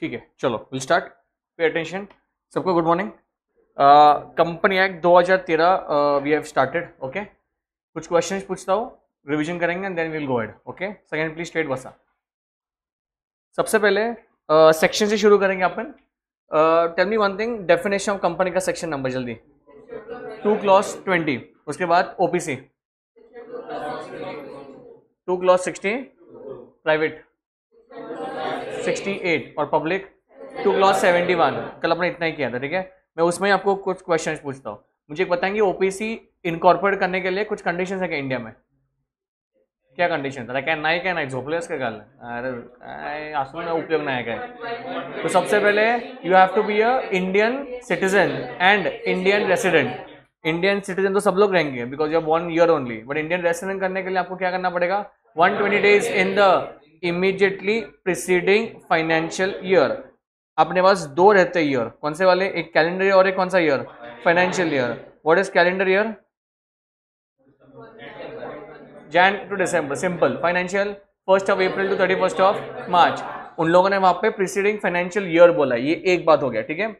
ठीक है चलो विल स्टार्ट पे अटेंशन सबको good morning company act 2013 we have started okay कुछ क्वेश्चन पूछता हूँ रिविजन करेंगे and then will go ahead okay second please state बसा सबसे पहले सेक्शन uh, से शुरू करेंगे अपन tell me one thing definition of company का सेक्शन नंबर जल्दी टू क्लॉस ट्वेंटी उसके बाद OPC two clause sixty private sixty eight और public two class seventy one कल अपने इतना ही किया था ठीक है मैं उसमें आपको कुछ क्वेश्चन पूछता हूँ मुझे बताएंगे ओपीसी इनकॉर्पोरेट करने के लिए कुछ कंडीशन है क्या इंडिया में क्या कंडीशन था क्या नाई क्या नाई झोपलेस का गल अरे आसमान में उपयोग नहीं है तो सबसे पहले you have to be a Indian citizen and Indian resident Indian citizen तो सब लोग रहेंगे because you are one year only but Indian resident करने के लिए आपको क्या करना पड़ेगा 120 days in the immediately preceding financial year अपने पास दो रहते ईयर कौन से वाले एक कैलेंडर ईयर और एक कौन सा year financial year what is calendar year Jan to December simple financial first of April to thirty first of March उन लोगों ने वहां पे प्रिसीडिंग फाइनेंशियल ईयर बोला ये एक बात हो गया ठीक है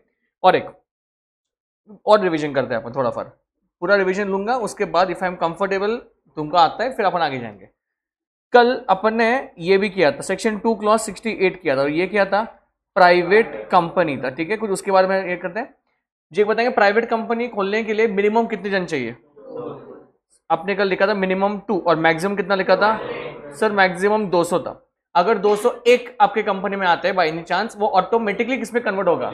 और एक और रिविजन करते हैं अपन थोड़ा फर पूरा रिविजन लूंगा उसके बाद इफ आई एम कंफर्टेबल तुमको आता है फिर अपन आगे जाएंगे कल अपन ने ये भी किया था section two clause sixty eight किया था और ये किया था प्राइवेट कंपनी था ठीक है कुछ उसके बारे में ये करते हैं जी बताएंगे प्राइवेट कंपनी खोलने के लिए मिनिमम कितने जन चाहिए आपने कल लिखा था मिनिमम टू और मैक्सिमम कितना लिखा था सर मैक्सिमम 200 था अगर 201 आपके कंपनी में आते हैं बाई एनी चांस वो ऑटोमेटिकली किस में कन्वर्ट होगा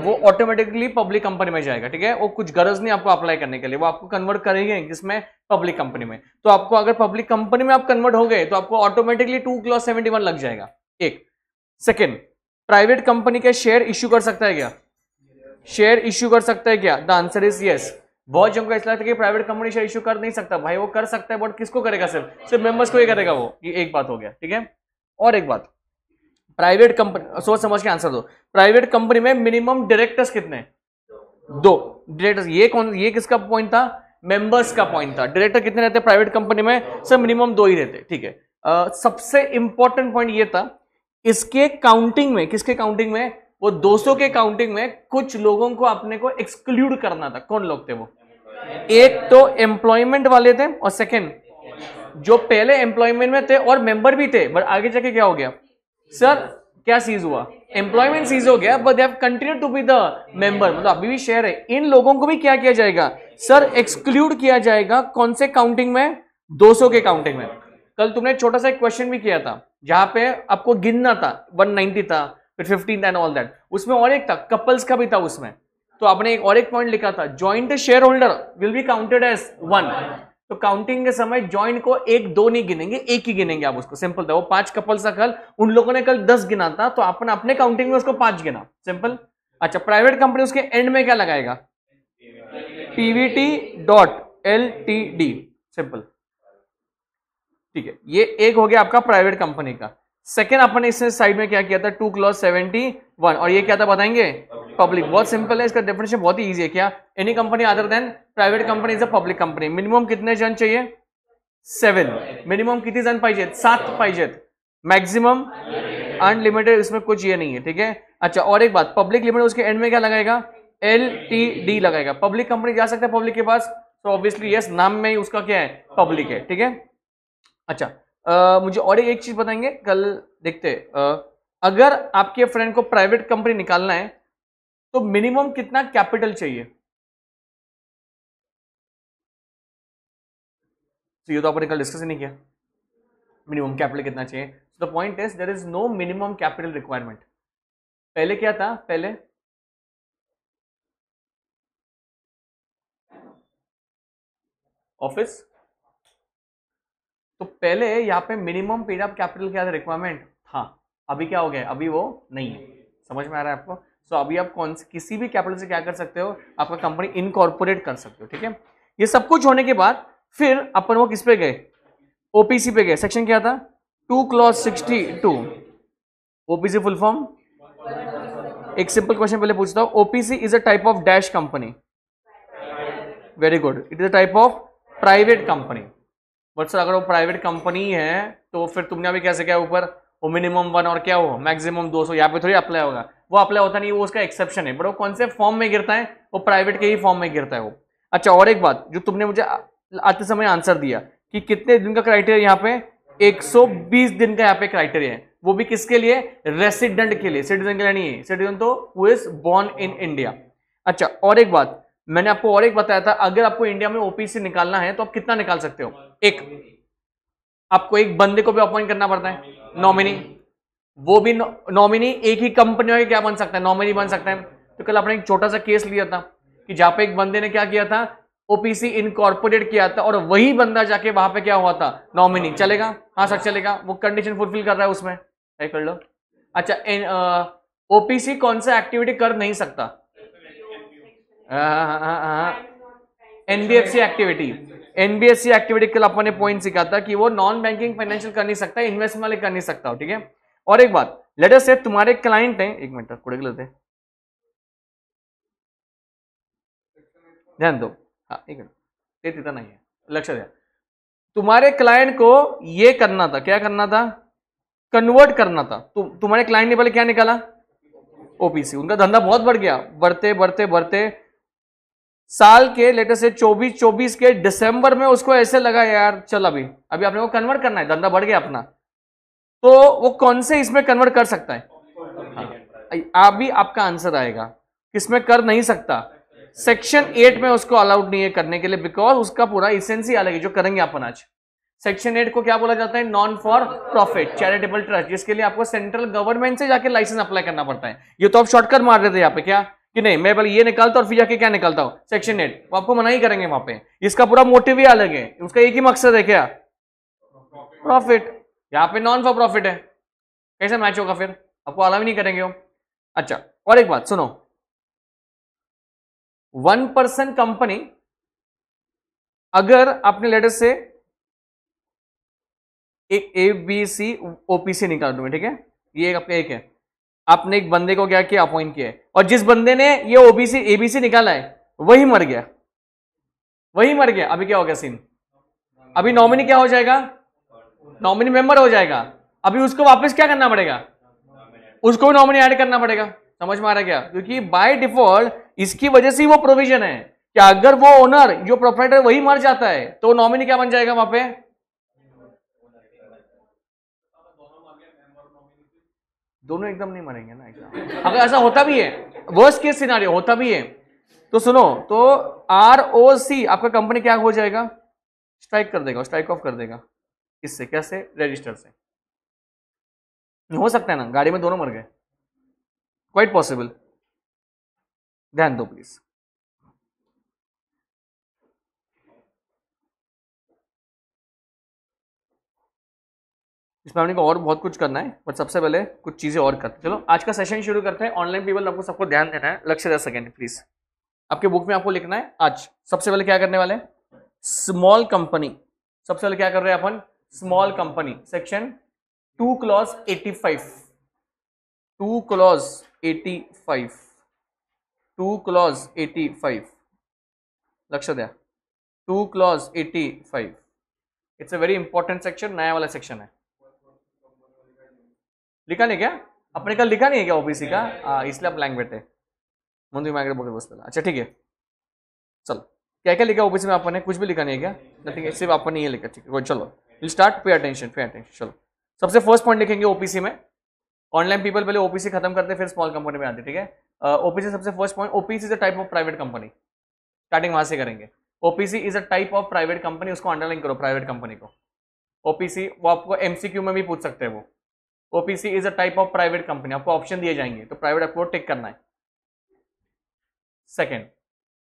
वो ऑटोमेटिकली पब्लिक कंपनी में जाएगा ठीक है वो कुछ गरज नहीं आपको अप्लाई करने के लिए वो आपको कन्वर्ट करेंगे किसमें पब्लिक कंपनी में तो आपको अगर पब्लिक कंपनी में आप कन्वर्ट हो गए तो आपको automatically two clause seventy one लग जाएगा एक सेकेंड प्राइवेट कंपनी के शेयर इश्यू कर सकता है क्या शेयर इश्यू कर सकता है क्या द आंसर इज येस बहुत जमकर इसलिए लगता है कि प्राइवेट कंपनी शेयर इश्यू कर नहीं सकता भाई वो कर सकता है बट किसको करेगा सिर्फ सिर्फ मेंबर्स को ही करेगा वो ये एक बात हो गया ठीक है और एक बात प्राइवेट कंपनी सोच समझ के आंसर दो प्राइवेट कंपनी में मिनिमम डायरेक्टर्स कितने दो डायरेक्टर्स ये कौन ये किसका पॉइंट था मेंबर्स का पॉइंट था डायरेक्टर कितने रहते प्राइवेट कंपनी में सर मिनिमम दो ही रहते ठीक है सबसे इंपॉर्टेंट पॉइंट ये था इसके काउंटिंग में किसके काउंटिंग में वो सौ के काउंटिंग में कुछ लोगों को अपने को एक्सक्लूड करना था कौन लोग थे वो एक तो एम्प्लॉयमेंट वाले थे और सेकेंड जो पहले एम्प्लॉयमेंट में थे और मेंबर भी थे बट आगे जाके क्या हो गया सर क्या सीज हुआ एम्प्लॉयमेंट सीज हो गया but they continue to be the member मतलब अभी भी शेयर है इन लोगों को भी क्या किया जाएगा सर एक्सक्लूड किया जाएगा कौन से काउंटिंग में 200 के काउंटिंग में कल तुमने छोटा सा एक क्वेश्चन भी किया था जहां पे आपको गिनना था 190 था फिर फिफ्टीन एंड ऑल दैट उसमें और एक था कपल्स का भी था उसमें तो आपने एक और एक पॉइंट लिखा था joint share holder will be counted as one तो काउंटिंग के समय ज्वाइंट को एक दो नहीं गिनेंगे एक ही गिनेंगे आप उसको सिंपल था वो पांच कपल सा कल उन लोगों ने कल दस गिना था तो आपने अपने काउंटिंग में उसको पांच गिना सिंपल अच्छा प्राइवेट कंपनी उसके एंड में क्या लगाएगा PVT dot L T D simple ठीक है ये एक हो गया आपका प्राइवेट कंपनी का सेकेंड आपने इसने साइड में क्या किया था टू क्लॉज सेवेंटी वन और ये क्या था बताएंगे पब्लिक बहुत सिंपल है इसका डेफिनेशन बहुत ही ईजी है क्या any company other than private company is a public company minimum कितने जन चाहिए सेवन मिनिमम किती जन पाहिजेत सात पाहिजेत मैक्सिमम अनलिमिटेड इसमें कुछ ये नहीं है ठीक है अच्छा और एक बात पब्लिक लिमिटेड उसके एंड में क्या लगाएगा एल टी डी लगाएगा पब्लिक कंपनी जा सकता है पब्लिक के पास तो ऑब्वियसली यस नाम में ही उसका क्या है पब्लिक है ठीक है अच्छा आ, मुझे और एक चीज बताएंगे कल देखते आ, अगर आपके फ्रेंड को प्राइवेट कंपनी निकालना है तो मिनिमम कितना कैपिटल चाहिए तो ये तो आपने कल डिस्कस ही नहीं किया मिनिमम कैपिटल कितना चाहिए so the point is there is no minimum capital requirement पहले क्या था पहले ऑफिस तो पहले यहां पे मिनिमम पीरियड ऑफ कैपिटल क्या था रिक्वायरमेंट था अभी क्या हो गया अभी वो नहीं है समझ में आ रहा है आपको सो so, अभी आप कौन से किसी भी कैपिटल से क्या कर सकते हो आपका कंपनी इनकॉर्पोरेट कर सकते हो ठीक है ये सब कुछ होने के बाद फिर अपन वो किस पे गए ओपीसी पे गए सेक्शन क्या था two clause sixty two OPC full form एक सिंपल क्वेश्चन पहले पूछता हूं OPC is a type of dash company very good it is a type of private company but sir अगर वो प्राइवेट कंपनी है तो फिर तुमने अभी कैसे क्या ऊपर वो मिनिमम वन और क्या हो मैक्सिमम दो सौ यहाँ पे थोड़ी अप्लाई होगा वो अप्लाई होता नहीं वो उसका एक्सेप्शन है बट वो कौन से फॉर्म में गिरता है वो प्राइवेट के ही फॉर्म में गिरता है वो अच्छा और एक बात जो तुमने मुझे आते समय आंसर दिया कि कितने दिन का क्राइटेरिया यहाँ पे 120 दिन का यहाँ पे क्राइटेरिया है वो भी किसके लिए रेसिडेंट के लिए सिटीजन के लिए नहीं है सिटीजन तो who is born in India अच्छा और एक बात मैंने आपको और एक बताया था अगर आपको इंडिया में ओपीसी निकालना है तो आप कितना निकाल सकते हो एक आपको एक बंदे को भी अपॉइंट करना पड़ता है नॉमिनी वो भी नॉमिनी एक ही कंपनी में क्या बन सकता है नॉमिनी बन सकता है तो कल आपने एक छोटा सा केस लिया था कि जहां पे एक बंदे ने क्या किया था ओपीसी इनकॉर्पोरेट किया था और वही बंदा जाके वहां पे क्या हुआ था नॉमिनी चलेगा हाँ सर चलेगा वो कंडीशन फुलफिल कर रहा है उसमें कर लो अच्छा ओपीसी कौन सा एक्टिविटी कर नहीं सकता एनबीएफसी हाँ, एक्टिविटी हाँ, हाँ, एनबीएससी एक्टिविटी के लिए अपने पॉइंट सीखा था कि वो नॉन बैंकिंग फाइनेंशियल कर नहीं सकता इन्वेस्टमेंट वाले कर नहीं सकता हो ठीक है और एक बात लेटर से तुम्हारे क्लाइंट हैं एक मिनट कुड़े लेते ध्यान दो हाँ एक मिनट नहीं है लक्ष्य द्या तुम्हारे क्लाइंट को ये करना था क्या करना था कन्वर्ट करना था तु, तुम्हारे क्लाइंट ने पहले क्या निकाला ओपीसी उनका धंधा बहुत बढ़ गया बढ़ते बढ़ते बढ़ते साल के लेटर से 24 24 के दिसंबर में उसको ऐसे लगा यार चल अभी अभी आपने को कन्वर्ट करना है धंधा बढ़ गया अपना तो वो कौन से इसमें कन्वर्ट कर सकता है आप हाँ। भी आपका आंसर आएगा किसमें कर नहीं सकता सेक्शन एट में उसको अलाउड नहीं है करने के लिए बिकॉज उसका पूरा इसेंस ही अलग है जो करेंगे अपन आज सेक्शन एट को क्या बोला जाता है non for profit charitable trust जिसके लिए आपको सेंट्रल गवर्नमेंट से जाके लाइसेंस अप्लाई करना पड़ता है ये तो आप शॉर्टकट मार रहे थे यहाँ पे क्या कि नहीं मैं पहले ये निकालता हूँ और फिर जाके क्या निकालता हूँ सेक्शन एट वो आपको मना ही करेंगे वहां पे इसका पूरा मोटिव ही अलग है उसका एक ही मकसद है क्या प्रॉफिट यहाँ पे नॉन फॉर प्रॉफिट है कैसे मैच होगा फिर आपको अलाव नहीं करेंगे वो अच्छा और एक बात सुनो वन परसेंट कंपनी अगर आपने लेटर से ए बी सी ओपीसी निकाल दूंगे ठीक है ये आपका एक है आपने एक बंदे को क्या किया अपॉइंट किया और जिस बंदे ने ये ओबीसी एबीसी निकाला है वही मर गया वही मर गया अभी क्या हो गया सीन अभी नॉमिनी क्या हो जाएगा नॉमिनी मेंबर हो जाएगा अभी उसको वापस क्या करना पड़ेगा उसको भी नॉमिनी ऐड करना पड़ेगा समझ में आ रहा क्या क्योंकि बाय डिफॉल्ट इसकी वजह से वो प्रोविजन है कि अगर वो ओनर जो प्रोपराइटर वही मर जाता है तो नॉमिनी क्या बन जाएगा वहां पर दोनों एकदम नहीं मरेंगे ना एग्जाम अगर ऐसा होता भी है वर्स्ट केस सिनारियो होता भी है तो सुनो तो आर ओ सी आपका कंपनी क्या हो जाएगा स्ट्राइक कर देगा स्ट्राइक ऑफ कर देगा इससे कैसे रजिस्टर से हो सकता है ना गाड़ी में दोनों मर गए क्वाइट पॉसिबल ध्यान दो प्लीज इसमें हमने को और बहुत कुछ करना है बट सबसे पहले कुछ चीज़ें और करते हैं चलो आज का सेशन शुरू करते हैं ऑनलाइन पीपल आपको सबको ध्यान देना है लक्ष्य दस सेकेंड प्लीज़ आपके बुक में आपको लिखना है आज सबसे पहले क्या करने वाले स्मॉल कंपनी सबसे पहले क्या कर रहे हैं अपन small company section two clause eighty five two clause eighty five two clause eighty five Lakshya दया two clause eighty five it's a very important section नया वाला सेक्शन है लिखा नहीं क्या अपने कल लिखा नहीं है क्या ओबीसी का हाँ, इसलिए आप लैंग बैठे मंजू माइग्रेट बोल बसला अच्छा ठीक है चलो क्या क्या लिखा ओबीसी में आपने कुछ भी लिखा नहीं है क्या नथिंग सिर्फ आपने ये लिखा ठीक है चलो will start pay attention pay attention चलो सबसे फर्स्ट पॉइंट लिखेंगे ओपीसी में ऑनलाइन पीपल पहले ओपीसी खत्म करते फिर स्मॉल कंपनी में आते ठीक है ओपीसी सबसे first point OPC is a type of private company starting वहां से करेंगे OPC is a type of private company उसको अंडरलाइन करो प्राइवेट कंपनी को ओपीसी वो आपको एमसीक्यू में भी पूछ सकते हैं वो OPC is a type of private company आपको ऑप्शन दिए जाएंगे तो प्राइवेट आपको टिक करना है second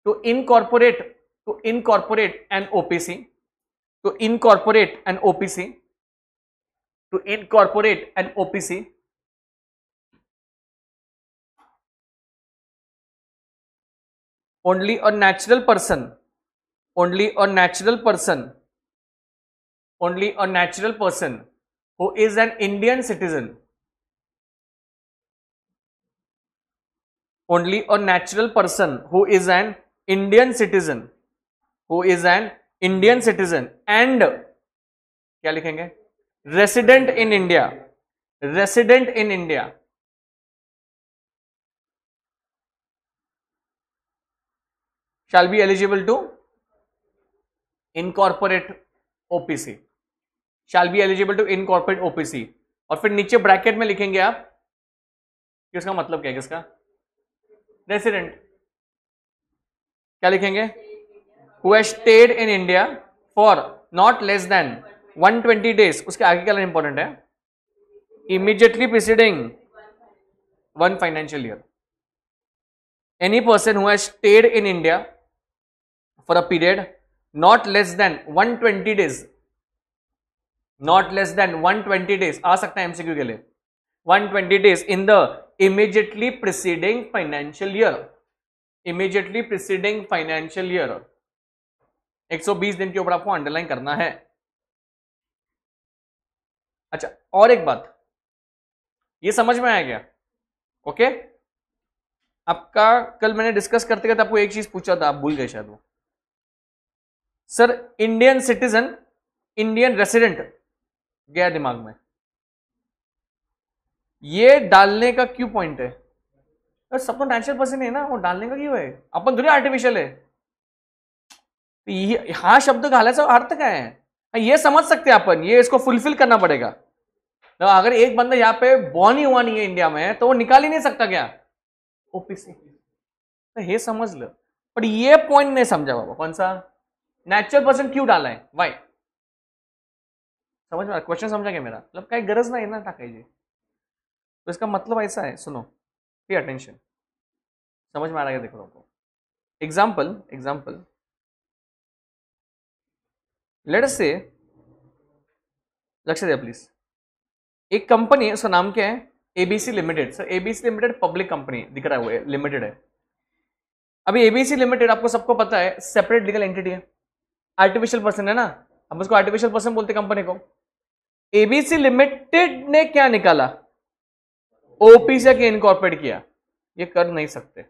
to incorporate to incorporate an OPC to incorporate an OPC to incorporate an OPC only a natural person only a natural person only a natural person who is an Indian citizen only a natural person who is an Indian citizen who is an Indian citizen and क्या लिखेंगे resident in India resident in India shall be eligible to incorporate OPC shall be eligible to incorporate OPC और फिर नीचे bracket में लिखेंगे आप कि उसका मतलब क्या है किसका रेसिडेंट क्या लिखेंगे who stayed in India for not less than 120 days उसके आगे क्या इंपॉर्टेंट है immediately preceding one financial year any person who has stayed in India for a period not less 120 days not less than 120 days आ सकता है MCQ के लिए 120 days in the immediately preceding financial year immediately preceding financial year 120 दिन के ऊपर आपको underline करना है अच्छा और एक बात ये समझ में आया क्या ओके आपका कल मैंने डिस्कस करते करते आपको एक चीज पूछा था आप भूल गए शायद वो sir Indian citizen Indian resident गया दिमाग में ये डालने का क्यों पॉइंट है अरे सब तो नेचुरल पर्सन है ना वो डालने का क्यों है अपन थोड़ी आर्टिफिशियल है तो ये हा शब्द घालायचा अर्थ क्या है हाँ, ये समझ सकते हैं अपन ये इसको फुलफिल करना पड़ेगा तो अगर एक बंदा यहाँ पे बॉर्न ही हुआ नहीं है इंडिया में तो वो निकाल ही नहीं सकता क्या ओपीसी तो ये समझ लो पर ये पॉइंट नहीं समझा बाबा कौन सा नेचुरल पर्सन क्यों डाला है वाई समझ में क्वेश्चन समझा गया मेरा मतलब कहीं गरज नाही ना टाकायची तो इसका मतलब ऐसा है सुनो पे अटेंशन समझ में आ रहा है देखो आपको एग्जाम्पल एग्जाम्पल लेट से लक्ष्य दे प्लीज एक कंपनी उसका नाम क्या है ABC limited sir ABC limited public company दिख रहा है लिमिटेड है अभी एबीसी लिमिटेड आपको सबको पता है सेपरेट लीगल एंटिटी है आर्टिफिशियल पर्सन है ना हम उसको आर्टिफिशियल पर्सन बोलते कंपनी को एबीसी लिमिटेड ने क्या निकाला ओपी से इनकॉर्पोरेट किया ये कर नहीं सकते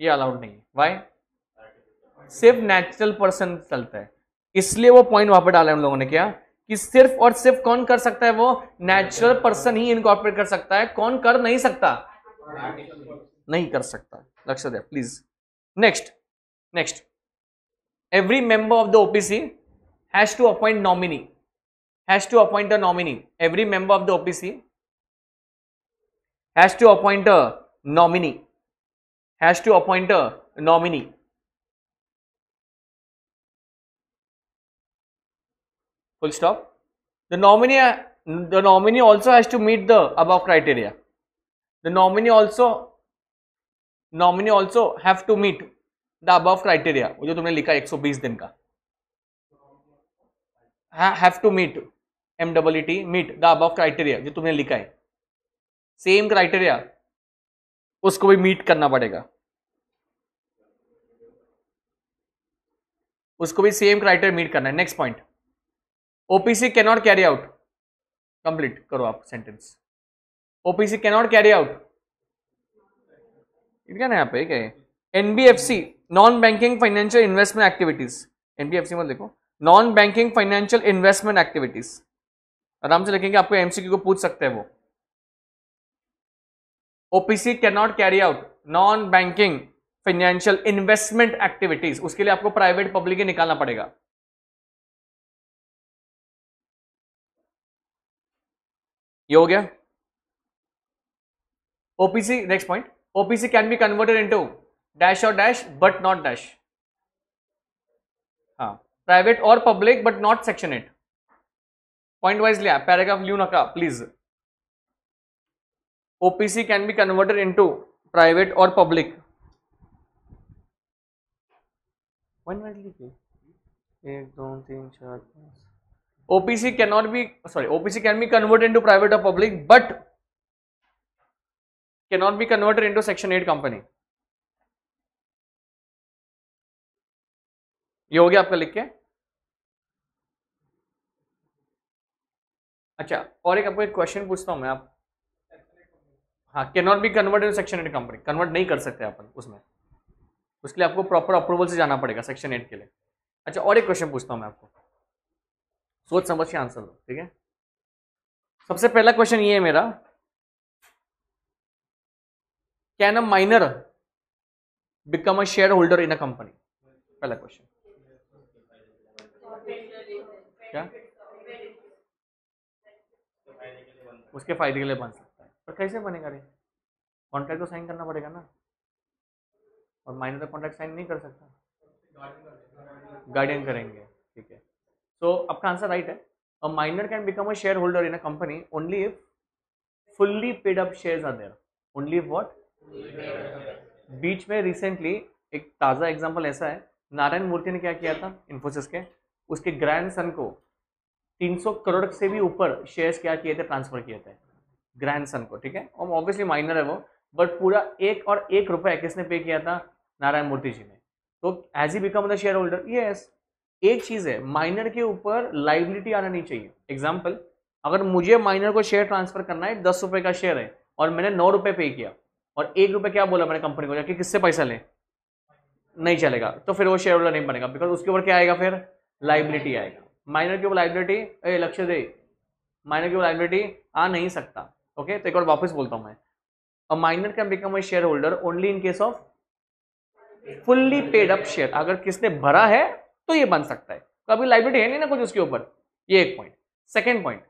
ये अलाउड नहीं है वाई सिर्फ नेचुरल पर्सन चलता है इसलिए वो पॉइंट वहां पर डाला उन लोगों ने क्या कि सिर्फ और सिर्फ कौन कर सकता है वो नेचुरल पर्सन ही इनकॉर्पोरेट कर सकता है कौन कर नहीं सकता नहीं कर सकता लक्ष्य दे please next next every member of the OPC has to appoint nominee has to appoint a nominee. Every member of the OPC has to appoint a nominee. Has to appoint a nominee. Full stop. The nominee, the nominee also has to meet the above criteria. The nominee also, nominee also have to meet the above criteria. जो तुमने लिखा 120 दिन का. Have to meet M double E T meet the above criteria जो तुमने लिखा है same criteria उसको भी मीट करना पड़ेगा उसको भी सेम क्राइटेरिया मीट करना है next point OPC not carry out complete करो आप sentence OPC cannot carry out क्या ना यहाँ पे क्या NBFC non banking financial investment activities NBFC में देखो non banking financial investment activities आराम से लिखेंगे आपको एमसीक्यू को पूछ सकते हैं वो OPC can not carry out non banking financial investment activities उसके लिए आपको प्राइवेट पब्लिक ही निकालना पड़ेगा ये हो गया OPC next point OPC can be converted into dash और डैश बट नॉट डैश हाँ प्राइवेट और public but not section eight point wise लिया पैराग्राफ लू नका please OPC can be converted into private और public OPC can not be sorry OPC can be converted into private और public but can not be converted into section eight company ये हो गया आपका लिख के अच्छा और एक आपको एक क्वेश्चन पूछता हूँ मैं आप हाँ can not be convert in section eight company convert नहीं कर सकते अपन उसमें उसके लिए आपको प्रॉपर अप्रूवल से जाना पड़ेगा सेक्शन एट के लिए अच्छा और एक क्वेश्चन पूछता हूँ मैं आपको सोच समझ के आंसर दो ठीक है सबसे पहला क्वेश्चन ये है मेरा can a minor become a share holder in a company पहला क्वेश्चन क्या उसके फ़ायदे के लिए बन सकता है पर कैसे बनेगा रे कॉन्ट्रैक्ट तो साइन करना पड़ेगा ना और माइनर का कॉन्ट्रैक्ट साइन नहीं कर सकता गार्डियन करेंगे ठीक है सो आपका आंसर राइट है a minor can become a share holder in a company only if fully paid up share are there only if what बीच में रिसेंटली एक ताज़ा एग्जाम्पल ऐसा है नारायण मूर्ति ने क्या किया था इन्फोसिस के उसके ग्रैंड सन को 300 करोड़ से भी ऊपर शेयर्स क्या किए थे ट्रांसफर किए थे ग्रैंड सन को ठीक है और ऑब्वियसली माइनर है वो बट पूरा एक और एक रुपया किसने पे किया था नारायण मूर्ति जी ने तो एज ही become the share holder yes एक चीज़ है माइनर के ऊपर लाइबिलिटी आना नहीं चाहिए एग्जाम्पल अगर मुझे माइनर को शेयर ट्रांसफर करना है दस रुपये का शेयर है और मैंने नौ रुपये पे किया और एक रुपये क्या बोला मैंने कंपनी को कि किससे पैसा लें नहीं चलेगा तो फिर वो शेयर होल्डर नहीं बनेगा बिकॉज उसके ऊपर क्या आएगा फिर लाइबिलिटी आएगा माइनर की लाइब्रेटी ए लक्ष्य दे माइनर की लाइब्रेटी आ नहीं सकता ओके तो एक बार वापस बोलता हूँ मैं a minor can become a share holder only in case of fully paid up share अगर किसने भरा है तो ये बन सकता है तो अभी लाइबिलिटी है नहीं ना कुछ उसके ऊपर ये एक पॉइंट सेकेंड पॉइंट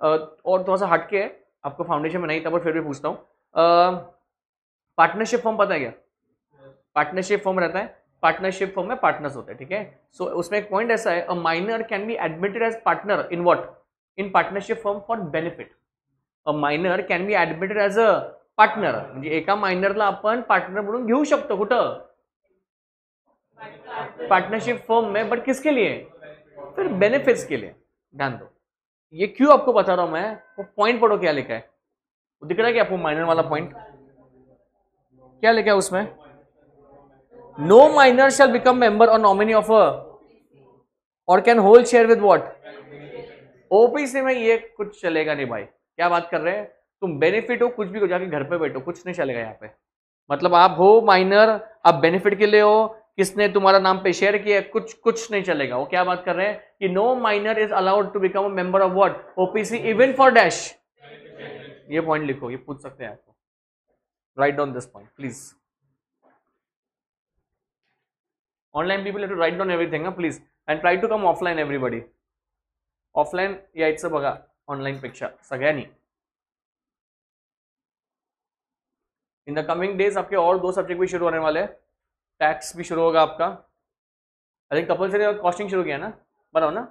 और थोड़ा सा हटके है आपको फाउंडेशन में नहीं था पर फिर भी पूछता हूँ पार्टनरशिप फॉर्म पता है क्या पार्टनरशिप फॉर्म रहता है पार्टनरशिप फॉर्म में पार्टनर्स होते हैं ठीक है सो so, उसमें एक पॉइंट ऐसा है a minor can be admitted as partner in what in partnership form for benefit a minor can be admitted as a partner म्हणजे एका मायनरला आपण पार्टनर म्हणून घेऊ शकतो कुठं पार्टनरशिप फॉर्म में बट किसके लिए फिर बेनिफिट्स के लिए ध्यान दो ये क्यों आपको बता रहा हूं मैं वो पॉइंट पढ़ो क्या लिखा है दिख रहा है क्या आपको माइनर वाला पॉइंट क्या लिखा है उसमें no minor shall become member और नॉमिनी ऑफ और can hold share with what OPC में ये कुछ चलेगा नहीं भाई क्या बात कर रहे हैं तुम बेनिफिट हो कुछ भी हो जाके घर पे बैठो कुछ नहीं चलेगा यहाँ पे मतलब आप हो माइनर आप बेनिफिट के लिए हो किसने तुम्हारा नाम पे शेयर किया कुछ कुछ नहीं चलेगा वो क्या बात कर रहे हैं कि no minor is allowed to become member of what OPC even for dash ये पॉइंट लिखो ये पूछ सकते हैं आपको right down this point please online people have to write down everything huh, please and try to come offline everybody offline यायचं बघा online पेक्षा सगळ्यांनी इन द कमिंग डेज आपके और दो सब्जेक्ट भी शुरू होने वाले हैं टैक्स भी शुरू होगा आपका आई थिंक कंपल्सरी और कॉस्टिंग शुरू किया ना बनाओ ना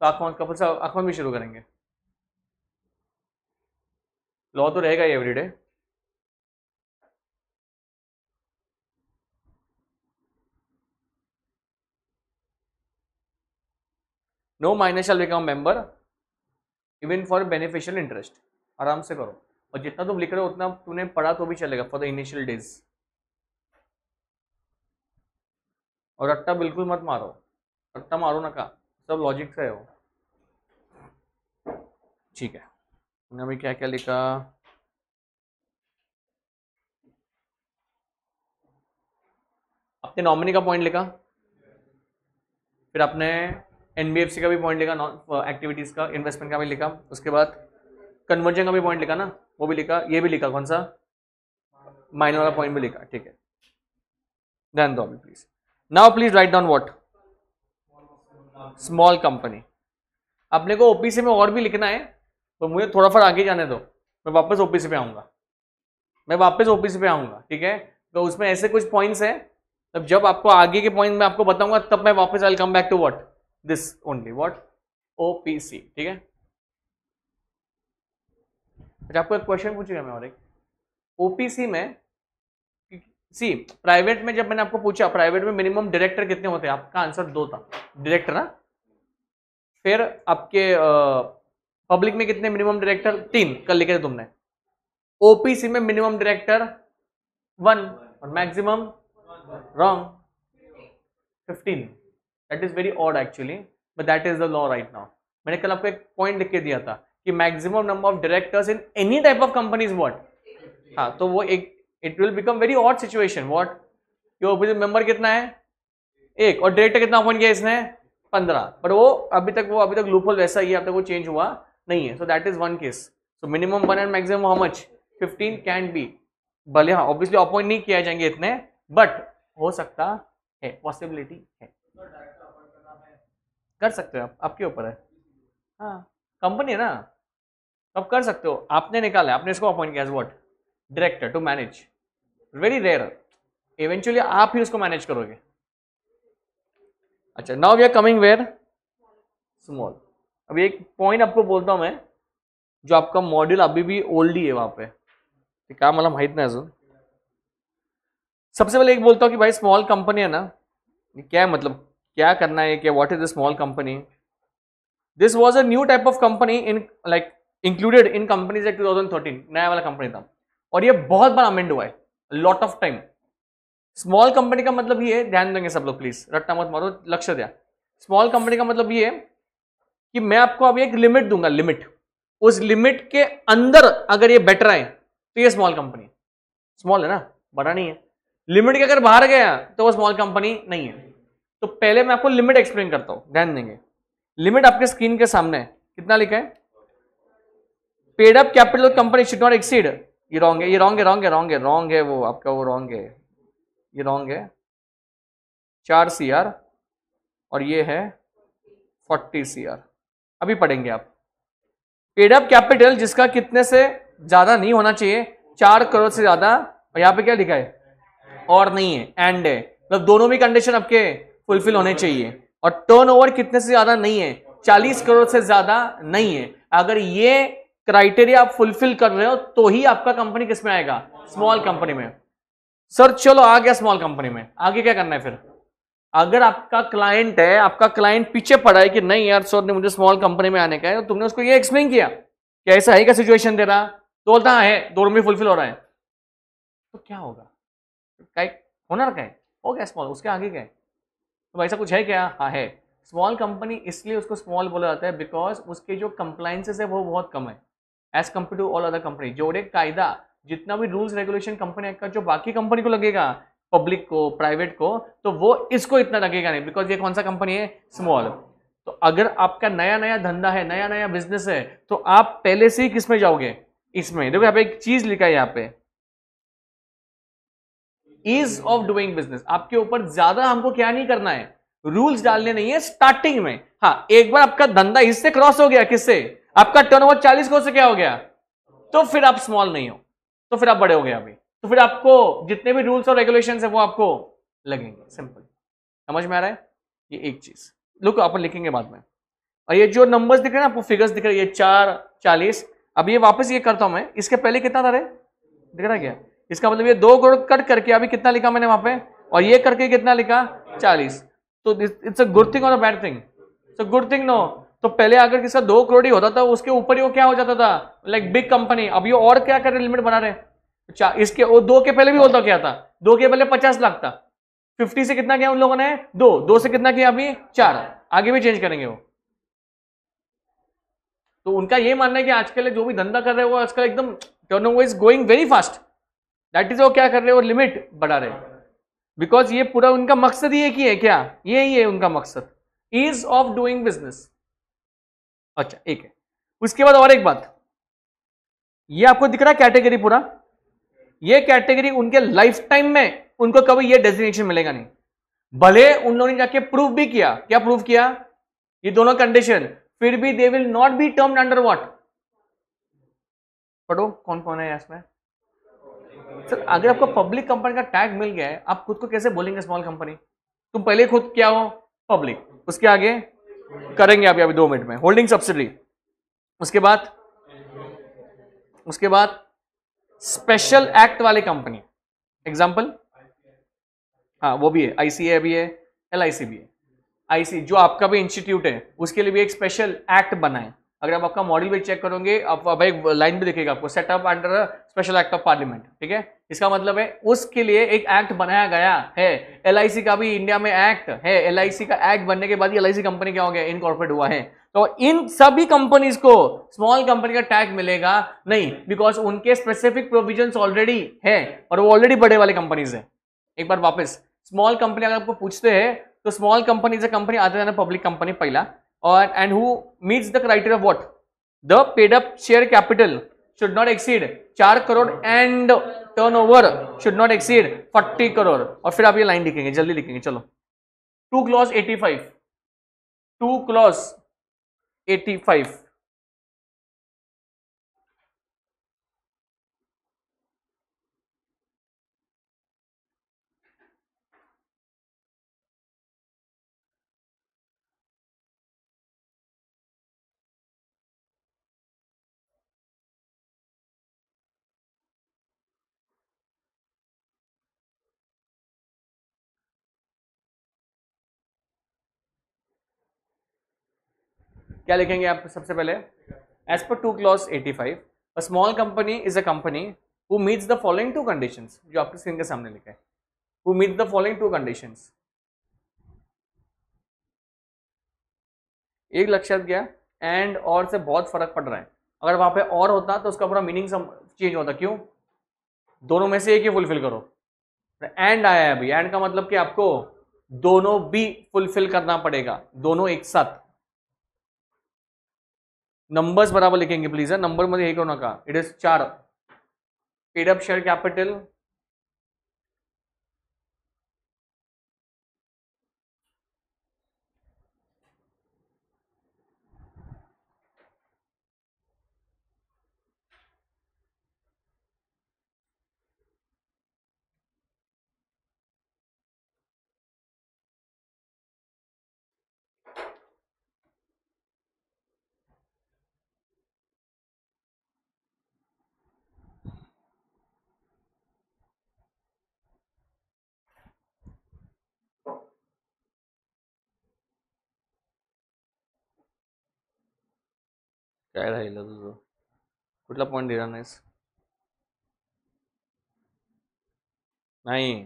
तो अकाउंट कंपल्सरी अकाउंट भी शुरू करेंगे लॉ तो रहेगा ही everyday no minus shall become member even for beneficial interest आराम से करो और जितना तुम लिख रहे हो उतना तुमने पढ़ा तो भी चलेगा फॉर द इनिशियल डेज और रट्टा बिल्कुल मत मारो रट्टा मारो ना का सब लॉजिक से है ठीक है अभी क्या क्या लिखा आपने नॉमिनी का पॉइंट लिखा फिर आपने एन का भी पॉइंट लिखा नॉन एक्टिविटीज़ uh, का इन्वेस्टमेंट का भी लिखा उसके बाद कन्वर्जन का भी पॉइंट लिखा ना वो भी लिखा ये भी लिखा कौन सा माइनर वाला पॉइंट भी लिखा ठीक है ध्यान दो अभी please now please write down what small company अपने को ओपीसी में और भी लिखना है तो मुझे थोड़ा फट आगे जाने दो मैं वापस ओपीसी पे आऊँगा मैं वापस ओपीसी पे आऊँगा ठीक है तो उसमें ऐसे कुछ पॉइंट्स हैं तब जब आपको आगे के पॉइंट में आपको बताऊंगा तब मैं वापस I come back to what this only what OPC ठीक है अच्छा आपको एक क्वेश्चन पूछेगा मैं और एक ओपीसी में सी प्राइवेट में जब मैंने आपको पूछा प्राइवेट में मिनिमम डायरेक्टर कितने होते हैं आपका आंसर दो था डायरेक्टर ना फिर आपके पब्लिक में कितने मिनिमम डायरेक्टर तीन कल लिखे थे तुमने ओपीसी में मिनिमम डायरेक्टर वन और maximum wrong fifteen that is very odd actually but that is the law right now मैंने कल आपको एक पॉइंट लिख के दिया था कि maximum number of directors in any type of companies what हाँ तो वो एक it will become very odd situation what कि ओपोजिट मेंबर कितना है एक और डायरेक्टर कितना अपॉइंट किया इसने पंद्रह पर वो अभी तक वो अभी तक लूपल वैसा ही अब तक वो चेंज हुआ नहीं है so that is one case so minimum one and maximum how much fifteen can be भले हाँ ऑब्वियसली अपॉइंट नहीं किया जाएंगे इतने बट हो सकता है पॉसिबिलिटी है कर सकते हो आप आपके ऊपर है हाँ। कंपनी है ना अब कर सकते हो आपने निकाला आपने इसको अपॉइंट किया as what director to manage very rare eventually आप ही उसको मैनेज करोगे अच्छा now we are coming where small अब एक पॉइंट आपको बोलता हूँ मैं जो आपका मॉड्यूल अभी भी ओल्ड ही है वहां पे क्या मतलब मला माहीत नाही अजून सबसे पहले एक बोलता हूँ कि भाई स्मॉल कंपनी है ना क्या है मतलब क्या करना है कि what is the small company this was a new type of company in like included in companies act 2013 नया वाला कंपनी था और ये बहुत बड़ा अमेंड हुआ है lot of time small company का मतलब ये ध्यान देंगे सब लोग प्लीज रट्टा मत मारो लक्ष्य दिया स्मॉल कंपनी का मतलब ये कि मैं आपको अभी एक लिमिट दूंगा लिमिट उस लिमिट के अंदर अगर ये बेटर आए तो ये स्मॉल कंपनी स्मॉल है ना बड़ा नहीं है लिमिट के अगर बाहर गया तो वो स्मॉल कंपनी नहीं है तो पहले मैं आपको लिमिट एक्सप्लेन करता हूं ध्यान देंगे लिमिट आपके स्क्रीन के सामने है कितना लिखा है paid up capital company should not exceed ये रॉन्ग है ये रॉन्ग है रॉन्ग है रॉन्ग है रॉन्ग है वो आपका वो रॉन्ग है ये रॉन्ग है चार सी आर और ये है फोर्टी सी आर अभी पढ़ेंगे आप पेड अप कैपिटल जिसका कितने से ज़्यादा नहीं होना चाहिए चार करोड़ से ज़्यादा और यहां पे क्या लिखा है और नहीं है एंड है मतलब दोनों भी कंडीशन आपके फुलफिल होने चाहिए और टर्नओवर कितने से ज्यादा नहीं है चालीस करोड़ से ज्यादा नहीं है अगर ये क्राइटेरिया आप फुलफिल कर रहे हो तो ही आपका कंपनी किस में आएगा स्मॉल कंपनी में सर चलो आ गया स्मॉल कंपनी में आगे क्या करना है फिर अगर आपका क्लाइंट है आपका क्लाइंट पीछे पड़ा है कि नहीं यार सर ने मुझे स्मॉल कंपनी में आने का है तो तुमने उसको ये एक्सप्लेन किया कि ऐसा है क्या सिचुएशन दे रहा तो बोलता हाँ, है दो में फुलफिल हो रहा है तो क्या होगा होना रखा है हो गया स्मॉल उसके आगे क्या है तो वैसा कुछ है क्या हाँ है स्मॉल कंपनी इसलिए उसको स्मॉल बोला जाता है बिकॉज उसके जो कंप्लाइंसेस है वो बहुत कम है as compare to all other company जोड़े कायदा जितना भी रूल्स रेगुलेशन कंपनी का जो बाकी कंपनी को लगेगा पब्लिक को प्राइवेट को तो वो इसको इतना लगेगा नहीं बिकॉज ये कौन सा कंपनी है स्मॉल तो अगर आपका नया नया धंधा है नया नया बिजनेस है तो आप पहले से ही किस में जाओगे इसमें देखो यहाँ पे एक चीज लिखा है यहाँ पे ईज ऑफ डूइंग बिजनेस आपके ऊपर ज्यादा हमको क्या नहीं करना है रूल्स डालने नहीं है स्टार्टिंग में हाँ एक बार आपका धंधा इससे क्रॉस हो गया किससे आपका टर्न ओवर चालीस करोड़ से क्या हो गया तो फिर आप स्मॉल नहीं हो तो फिर आप बड़े हो गए अभी तो फिर आपको जितने भी रूल्स और रेगुलेशन है वो आपको लगेंगे सिंपल समझ में आ रहा है ये एक चीज लुक अपन लिखेंगे बाद में और ये जो नंबर्स दिख रहे हैं आपको फिगर्स दिख रहे हैं ये चार चालीस अब ये वापस ये करता हूं मैं इसके पहले कितना था रहे दिख रहा क्या इसका मतलब ये दो गुण कट करके अभी कितना लिखा मैंने वहां पे और ये करके कितना लिखा चालीस तो इट्स अ गुड थिंग और a bad thing it's a good thing no तो पहले अगर किसका दो करोड़ ही होता था उसके ऊपर ही वो क्या हो जाता था लाइक बिग कंपनी अब ये और क्या कर लिमिट बना रहे अच्छा, इसके वो दो के पहले भी होता क्या था दो के पहले पचास लाख था फिफ्टी से कितना किया उन लोगों ने दो दो से कितना किया अभी चार आगे भी चेंज करेंगे वो तो उनका ये मानना है कि आजकल जो भी धंधा कर रहे हो आजकल एकदम turn over is going very fast that is वो क्या कर रहे हो लिमिट बढ़ा रहे बिकॉज ये पूरा उनका मकसद ये की है क्या ये ही है उनका मकसद इज ऑफ डूइंग बिजनेस अच्छा एक है उसके बाद और एक बात ये आपको दिख रहा है कैटेगरी पूरा ये कैटेगरी उनके लाइफ टाइम में उनको कभी ये डेस्टिनेशन मिलेगा नहीं भले उन लोगों ने जाके प्रूव भी किया क्या प्रूव किया ये दोनों कंडीशन फिर भी they will not be termed under what पढ़ो कौन कौन है इसमें सर अगर आपको पब्लिक कंपनी का टैग मिल गया है आप खुद को कैसे बोलेंगे स्मॉल कंपनी तुम पहले खुद क्या हो पब्लिक उसके आगे करेंगे आप अभी दो मिनट में होल्डिंग सब्सिडी उसके बाद उसके बाद स्पेशल एक्ट वाले कंपनी एग्जाम्पल हाँ वो भी है आईसीए भी है एल भी है आईसी जो आपका भी इंस्टीट्यूट है उसके लिए भी एक स्पेशल एक्ट बनाए अगर आप आपका मॉडल भी चेक करोगे आप अब एक लाइन भी देखेगा आपको setup under special act of parliament ठीक है इसका मतलब है उसके लिए एक एक्ट बनाया गया है एल का भी इंडिया में एक्ट है एल का एक्ट बनने के बाद एल आई कंपनी क्या हो गया इनकॉर्पोरेट हुआ है तो इन सभी कंपनीज को स्मॉल कंपनी का टैग मिलेगा नहीं बिकॉज उनके स्पेसिफिक प्रोविजन ऑलरेडी है और वो ऑलरेडी बड़े वाले कंपनीज है एक बार वापस स्मॉल कंपनी अगर आपको पूछते हैं तो स्मॉल कंपनी इज कंपनी आते जाना पब्लिक कंपनी पहला और and who meets the criteria of what the paid up share capital should not exceed चार crore and turn over should not exceed forty crore और फिर आप ये लाइन लिखेंगे जल्दी लिखेंगे चलो two clause eighty five two clause eighty five क्या लिखेंगे आप सबसे पहले एज पर two clause eighty five a small company is a company who meets the following two condition जो आपके स्क्रीन के सामने लिखा है who meets the following two condition एक लक्ष्य गया एंड और से बहुत फर्क पड़ रहा है अगर वहां पे और होता तो उसका पूरा मीनिंग चेंज होता क्यों दोनों में से एक ही फुलफिल करो एंड आया है अभी एंड का मतलब कि आपको दोनों भी फुलफिल करना पड़ेगा दोनों एक साथ नंबर्स बराबर लिखेंगे प्लीज है नंबर मध्ये हे करू कहा इट इज चार पेडअप शेयर कैपिटल काय राहिलं तुझं कुठला पॉईंट दिला नाहीस नाही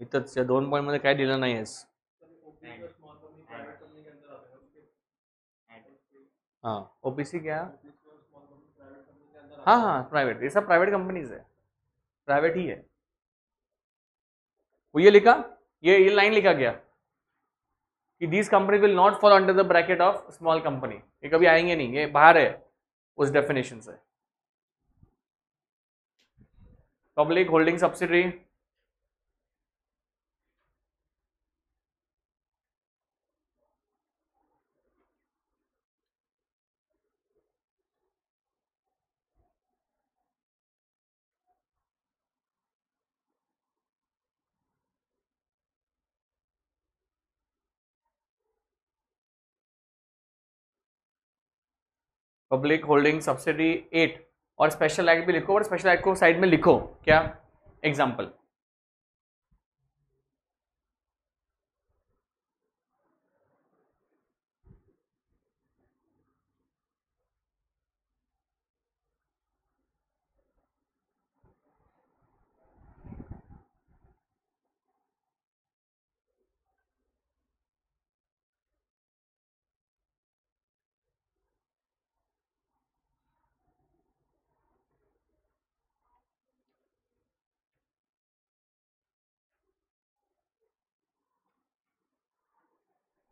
इथंच या दोन पॉईंटमध्ये काय दिलं नाही आहेस हाँ ओपीसी क्या हाँ हाँ प्राइवेट ये सब प्राइवेट कंपनीज है प्राइवेट ही है वो ये लिखा ये ये लाइन लिखा गया कि these company will not fall under the bracket of small company ये कभी आएंगे नहीं ये बाहर है उस डेफिनेशन से public holding subsidiary public holding subsidy eight और स्पेशल एक्ट भी लिखो और स्पेशल एक्ट को साइड में लिखो क्या एग्जाम्पल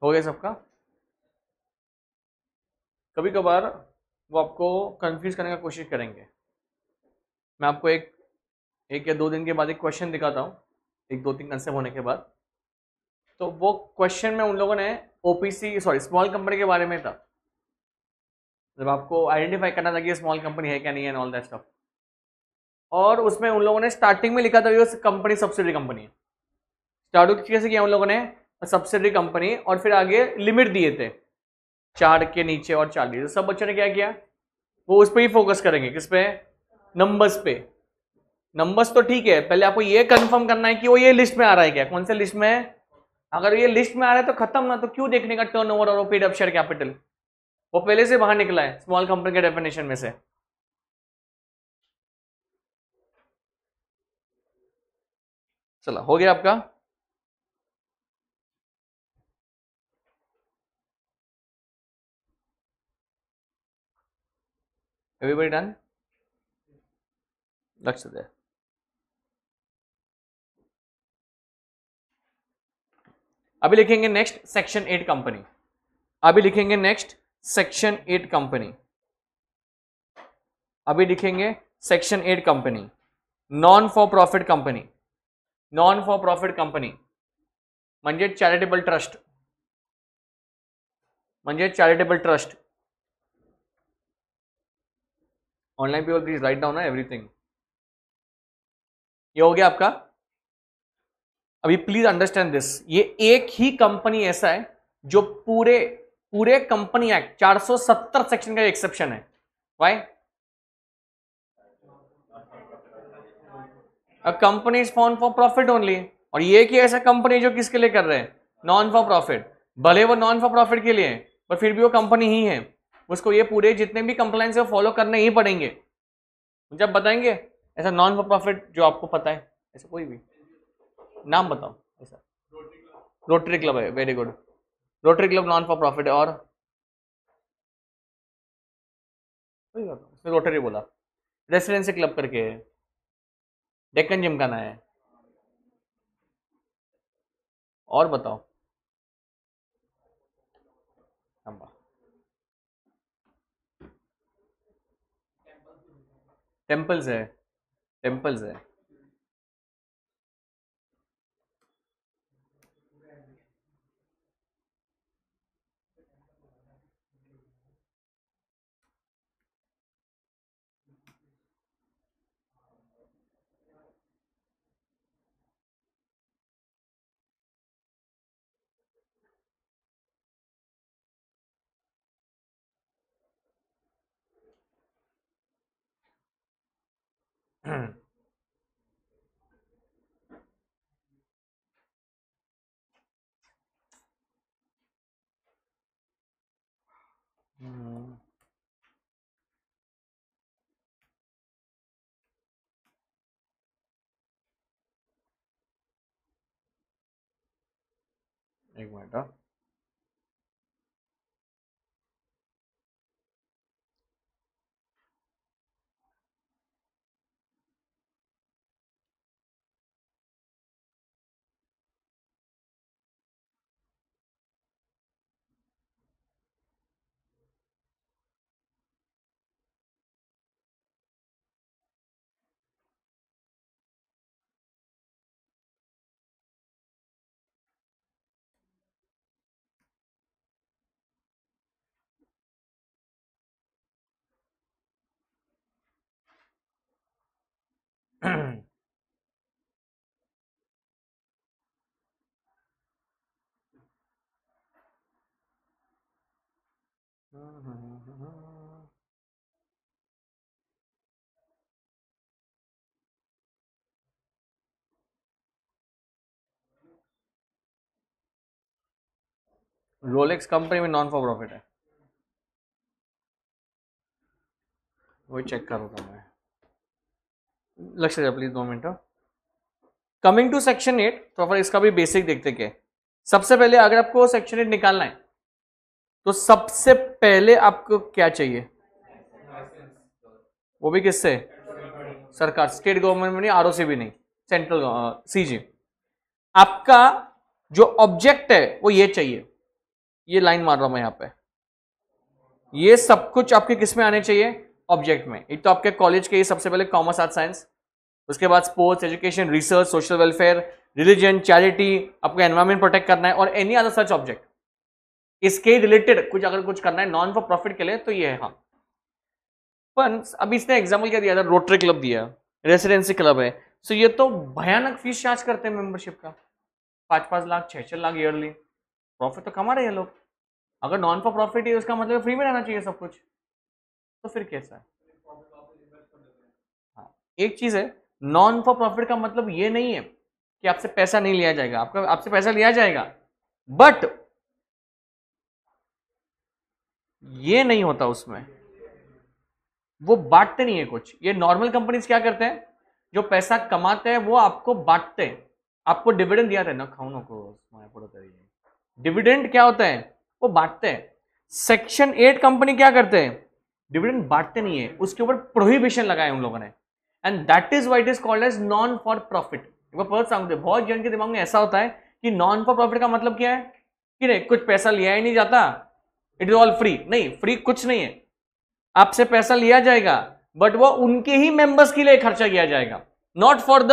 हो गया सबका कभी कभार वो आपको कंफ्यूज करने का कोशिश करेंगे मैं आपको एक एक या दो दिन के बाद एक क्वेश्चन दिखाता हूँ एक दो तीन कंसेप्ट होने के बाद तो वो क्वेश्चन में उन लोगों ने ओपीसी सॉरी स्मॉल कंपनी के बारे में था जब आपको आइडेंटिफाई करना था कि स्मॉल कंपनी है क्या नहीं है ऑल दैट स्टफ और उसमें उन लोगों ने स्टार्टिंग में लिखा था कंपनी सब्सिडी कंपनी है स्टार्टिंग से किया उन लोगों ने सब्सिडरी कंपनी और फिर आगे लिमिट दिए थे चार के नीचे और चालीस सब बच्चों ने क्या किया वो उस पर ही फोकस करेंगे किस पे नंबर्स पे नंबर्स तो ठीक है पहले आपको ये कंफर्म करना है कि वो ये लिस्ट में आ रहा है क्या कौन से लिस्ट में है अगर ये लिस्ट में आ रहा है तो खत्म ना तो क्यों देखने का टर्न ओवर और वो पेड अप शेयर कैपिटल वो पहले से बाहर निकला है स्मॉल कंपनी के डेफिनेशन में से चला हो गया आपका everybody done that's there अभी लिखेंगे नेक्स्ट सेक्शन एट कंपनी अभी लिखेंगे नेक्स्ट सेक्शन एट कंपनी अभी लिखेंगे section eight company non for profit company non for profit company म्हणजे चैरिटेबल ट्रस्ट म्हणजे charitable trust online people please write down everything ये हो गया आपका अभी प्लीज अंडरस्टैंड दिस ये एक ही कंपनी ऐसा है जो पूरे पूरे कंपनी एक्ट 470 सेक्शन का एक्सेप्शन है why a company is for profit only और ये कि ऐसा कंपनी जो किसके लिए कर रहे हैं नॉन फॉर प्रॉफिट भले वो नॉन फॉर प्रॉफिट के लिए पर फिर भी वो कंपनी ही है उसको ये पूरे जितने भी कंप्लाइंस है फॉलो करने ही पड़ेंगे जब बताएंगे ऐसा नॉन फॉर प्रॉफिट जो आपको पता है ऐसा कोई भी नाम बताओ ऐसा रोटरी क्लब है very good Rotary club non for profit है और रोटरी बोला रेसिडेंसी क्लब करके है डेक्कन जिम का ना है और बताओ टेम्पल्स है टेम्पल्स है Mm. Egg रोलेक्स कंपनी में नॉन फॉर प्रॉफिट है वही चेक करूंगा मैं लक्ष्य जाए प्लीज दो मिनट कमिंग टू सेक्शन एट तो अपन इसका भी बेसिक देखते क्या सबसे पहले अगर आपको सेक्शन एट निकालना है तो सबसे पहले आपको क्या चाहिए वो भी किससे सरकार स्टेट गवर्नमेंट में नहीं आर भी नहीं सेंट्रल सीजी हाँ, आपका जो ऑब्जेक्ट है वो ये चाहिए ये लाइन मार रहा हूं मैं यहां पे ये सब कुछ आपके किस में आने चाहिए ऑब्जेक्ट में एक तो आपके कॉलेज के ही सबसे पहले कॉमर्स आर्ट साइंस उसके बाद sports education research social welfare religion charity आपको एनवायरमेंट प्रोटेक्ट करना है और एनी अदर सच ऑब्जेक्ट इसके रिलेटेड कुछ अगर कुछ करना है नॉन फॉर प्रॉफिट के लिए तो ये है हाँ पर अभी इसने एग्जाम्पल क्या दिया था रोटरी क्लब दिया रेसिडेंसी क्लब है सो ये तो भयानक फीस चार्ज करते हैं मेंबरशिप का पाँच पाँच लाख छः छः लाख ईयरली प्रॉफिट तो कमा रहे हैं लोग अगर नॉन फॉर प्रॉफिट है उसका मतलब फ्री में रहना चाहिए सब कुछ तो फिर कैसा है हाँ एक चीज़ है नॉन फॉर प्रॉफिट का मतलब ये नहीं है कि आपसे पैसा नहीं लिया जाएगा आपका आपसे पैसा लिया जाएगा बट ये नहीं होता उसमें वो बांटते नहीं है कुछ ये नॉर्मल कंपनीज क्या करते हैं जो पैसा कमाते हैं वो आपको बांटते हैं आपको डिविडेंड दिया था ना खाउनो को डिविडेंड क्या होता है वो बांटते हैं सेक्शन एट कंपनी क्या करते हैं डिविडेंड बांटते नहीं है उसके ऊपर प्रोहिबिशन लगाया उन लोगों ने and that is why it is called as non for profit बहुत बहुत जन के दिमाग में ऐसा होता है कि नॉन फॉर प्रॉफिट का मतलब क्या है कि नहीं कुछ पैसा लिया ही नहीं जाता इट इज ऑल फ्री नहीं फ्री कुछ नहीं है आपसे पैसा लिया जाएगा बट वो उनके ही मेंबर्स के लिए खर्चा किया जाएगा not for the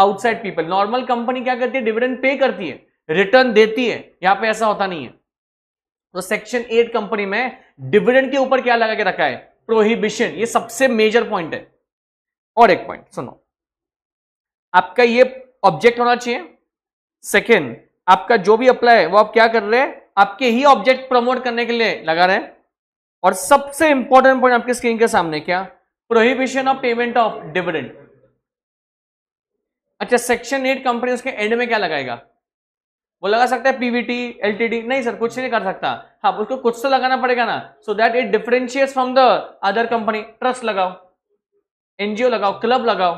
outside people normal company क्या करती है डिविडेंड पे करती है रिटर्न देती है यहां पे ऐसा होता नहीं है तो सेक्शन एट कंपनी में डिविडेंड के ऊपर क्या लगा के रखा है प्रोहिबिशन ये सबसे मेजर पॉइंट है और एक पॉइंट सुनो आपका ये ऑब्जेक्ट होना चाहिए सेकेंड आपका जो भी अप्लाई है वो आप क्या कर रहे हैं आपके ही ऑब्जेक्ट प्रमोट करने के लिए लगा रहे हैं और सबसे इंपॉर्टेंट पॉइंट आपकी स्क्रीन के सामने क्या prohibition of payment of dividend अच्छा सेक्शन एट कंपनी उसके एंड में क्या लगाएगा वो लगा सकता है पीवीटी एलटीडी नहीं सर कुछ नहीं कर सकता हाँ उसको कुछ तो लगाना पड़ेगा ना so that it differentiates from the other company trust लगाओ एनजीओ लगाओ क्लब लगाओ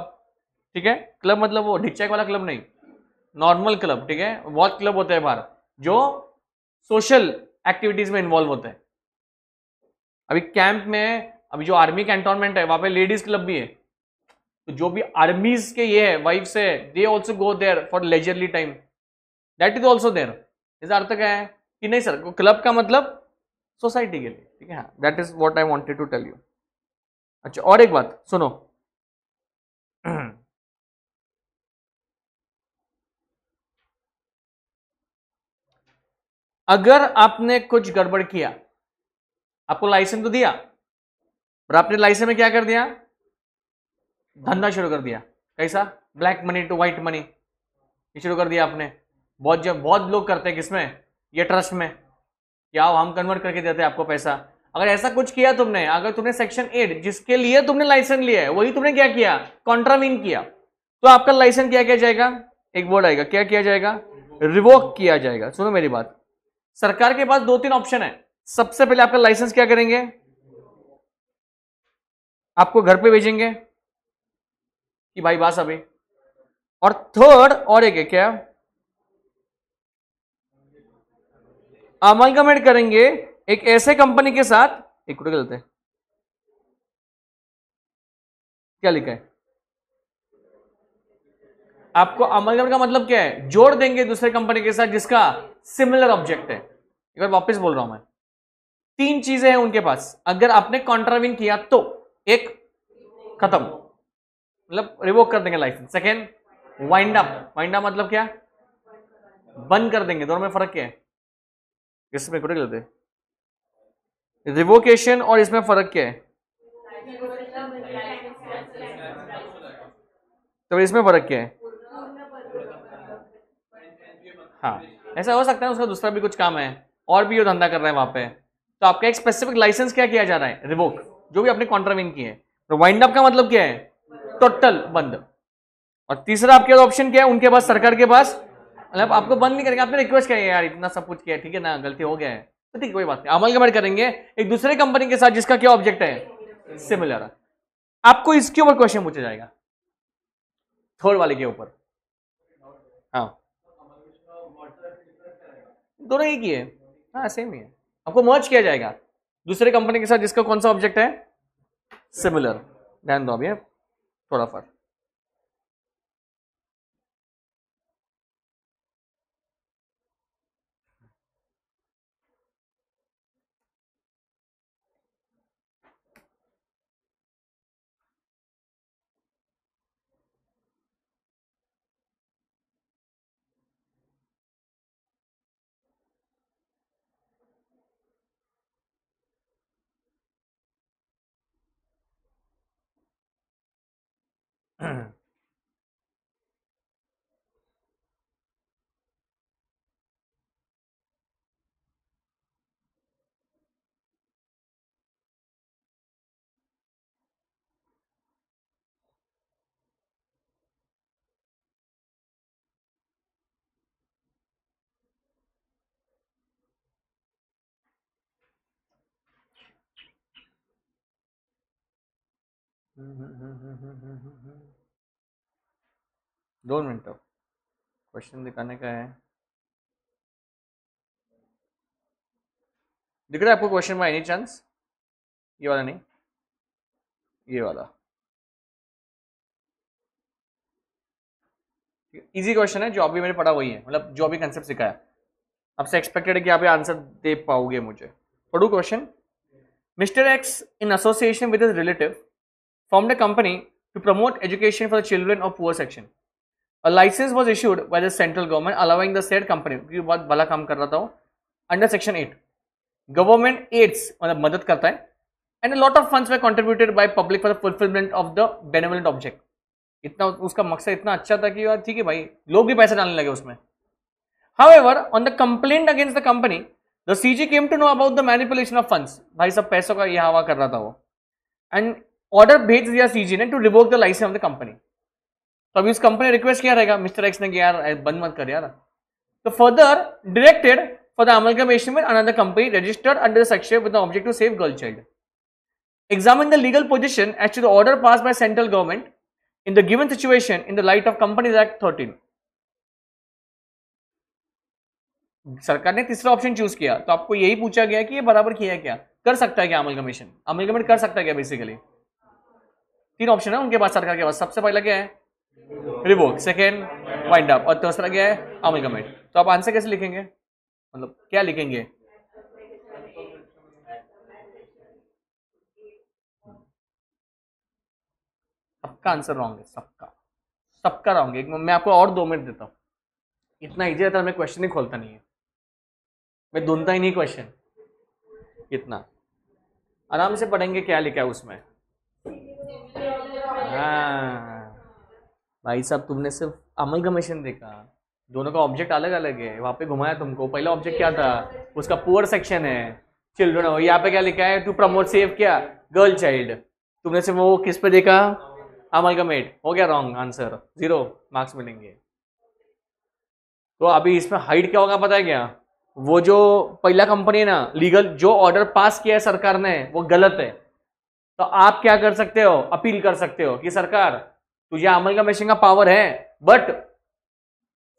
ठीक है क्लब मतलब वो ढिचैक वाला क्लब नहीं नॉर्मल क्लब ठीक है बहुत क्लब होते हैं बाहर जो सोशल एक्टिविटीज में इन्वॉल्व होते हैं अभी कैंप में अभी जो आर्मी कैंटोनमेंट है वहां पे लेडीज क्लब भी है तो जो भी आर्मीज के ये है वाइफ से they also go there for leisurely time that is also there इसका अर्थ क्या है कि नहीं सर क्लब का मतलब सोसाइटी के लिए ठीक है हाँ that is what I wanted to tell you अच्छा और एक बात सुनो अगर आपने कुछ गड़बड़ किया आपको लाइसेंस तो दिया और आपने लाइसेंस में क्या कर दिया धंधा शुरू कर दिया कैसा black money to white money ये शुरू कर दिया आपने बहुत जब बहुत लोग करते हैं किसमें ये ट्रस्ट में क्या हम कन्वर्ट करके देते हैं आपको पैसा अगर ऐसा कुछ किया तुमने अगर तुमने सेक्शन एट जिसके लिए तुमने लाइसेंस लिया है वही तुमने क्या किया कॉन्ट्रावीन किया तो आपका लाइसेंस क्या किया जाएगा एक वर्ड आएगा क्या किया जाएगा रिवोक किया जाएगा सुनो मेरी बात सरकार के पास दो तीन ऑप्शन है सबसे पहले आपका लाइसेंस क्या करेंगे आपको घर पे भेजेंगे कि भाई बास अभी और थर्ड और एक है क्या अमलगमेट करेंगे एक ऐसे कंपनी के साथ एक टूटे लेते क्या लिखा है आपको अमलगमेट का मतलब क्या है जोड़ देंगे दूसरे कंपनी के साथ जिसका सिमिलर ऑब्जेक्ट है एक बार वापस बोल रहा हूं मैं तीन चीजें हैं उनके पास अगर आपने कॉन्ट्राविन किया तो एक खत्म मतलब रिवोक कर देंगे license second wind up wind up मतलब क्या बंद कर देंगे दोनों में फर्क क्या है इसमें कुटे चलते रिवोकेशन और इसमें फर्क क्या है तो इसमें फर्क क्या है हाँ ऐसा हो सकता है उसका दूसरा भी कुछ काम है और भी वो धंधा कर रहा है वहां पे तो आपका एक स्पेसिफिक लाइसेंस क्या किया जा रहा है रिवोक जो भी आपने कॉन्ट्रावेन की है तो वाइंड अप का मतलब क्या है टोटल बंद और तीसरा आपके ऑप्शन क्या है उनके पास सरकार के पास मतलब हम्म। आपको बंद नहीं करेंगे आपने रिक्वेस्ट करेंगे यार इतना सब कुछ किया ठीक है ना गलती हो गया है तो ठीक कोई बात नहीं अमल कमेंट करेंगे एक दूसरे कंपनी के साथ जिसका क्या ऑब्जेक्ट है सिमिलर आपको इसके ऊपर क्वेश्चन पूछा जाएगा थर्ड वाले के ऊपर हाँ दोनों एक ही है हाँ सेम ही है आपको मर्ज किया जाएगा दूसरे कंपनी के साथ जिसका कौन सा ऑब्जेक्ट है सिमिलर ध्यान दो अभी थोड़ा फर्क दो मिनट क्वेश्चन दिखाने का है दिख रहा है आपको क्वेश्चन बाय एनी चांस ये वाला नहीं ये वाला इजी क्वेश्चन है जो अभी मैंने पढ़ा वही है मतलब जो अभी कंसेप्ट सिखाया आपसे एक्सपेक्टेड है कि आप ये आंसर दे पाओगे मुझे पढ़ू question mister X in association with relative formed a company to promote education for the children of poor section. A license was issued by the central government allowing the said company क्योंकि बहुत भला काम कर रहा था वो under section eight government aids मतलब मदद करता है and lot of funds were contributed by public for the fulfilment of the benefit object इतना उसका मकसद इतना अच्छा था कि यार ठीक है भाई लोग भी पैसे डालने लगे उसमें however on the complaint against the company the CG came to know about the manipulation of funds भाई सब पैसों का यह हवा कर रहा था वो एंड ऑर्डर भेज दिया सीजी ने to revoke the license of the company तो अभी उस कंपनी रिक्वेस्ट किया रहेगा मिस्टर एक्स ने किया यार बंद मत कर यार तो further directed for the amalgamation में another company registered under section with object to save girl child examine the legal position as to the order pass by central government in the given situation in the light of companies act thirteen सरकार ने तीसरा option choose किया तो आपको यही पूछा गया कि ये बराबर किया क्या कर सकता है क्या अमल कमीशन अमल कमीशन कर सकता है क्या बेसिकली तीन ऑप्शन है उनके पास सरकार के पास सबसे पहला क्या है रिवोक सेकेंड वाइंड अप और तीसरा क्या है अमलगमेट तो आप आंसर कैसे लिखेंगे मतलब क्या लिखेंगे सबका आंसर रॉन्ग है सबका सबका रॉन्ग है मैं आपको और दो मिनट देता हूं इतना इजी रहता है मैं क्वेश्चन ही खोलता नहीं है मैं ढूंढता ही नहीं क्वेश्चन इतना आराम से पढ़ेंगे क्या लिखा है उसमें हाँ। भाई साहब तुमने सिर्फ अमल अमलगमेशन देखा दोनों का ऑब्जेक्ट अलग अलग है वहाँ पे घुमाया तुमको पहला ऑब्जेक्ट क्या था उसका पुअर सेक्शन है चिल्ड्रन हो यहाँ पे क्या लिखा है टू प्रमोट सेव क्या गर्ल चाइल्ड तुमने सिर्फ वो किस पे देखा अमल का मेट हो गया रॉन्ग आंसर जीरो मार्क्स मिलेंगे तो अभी इसमें हाइट क्या होगा पता है क्या वो जो पहला कंपनी है ना लीगल जो ऑर्डर पास किया है सरकार ने वो गलत है तो आप क्या कर सकते हो अपील कर सकते हो कि सरकार तुझे अमल का का पावर है बट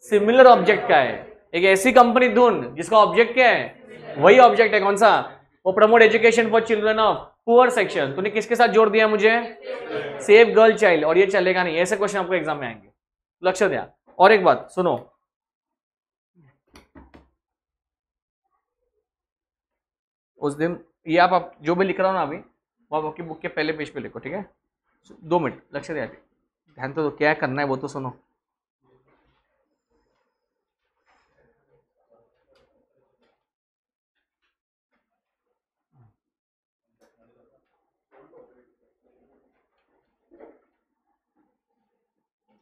सिमिलर ऑब्जेक्ट का है एक ऐसी कंपनी ढूंढ जिसका ऑब्जेक्ट क्या है वही ऑब्जेक्ट है कौन सा वो promote education for children of poor section तूने किसके साथ जोड़ दिया मुझे सेव गर्ल चाइल्ड और ये चलेगा नहीं ऐसे क्वेश्चन आपको एग्जाम में आएंगे लक्ष्य दिया और एक बात सुनो उस दिन ये आप, आप जो भी लिख रहा हो ना अभी वहाँ आपकी बुक के पहले पेज पे लिखो ठीक है दो मिनट लक्ष्य दिया ध्यान तो क्या करना है वो तो सुनो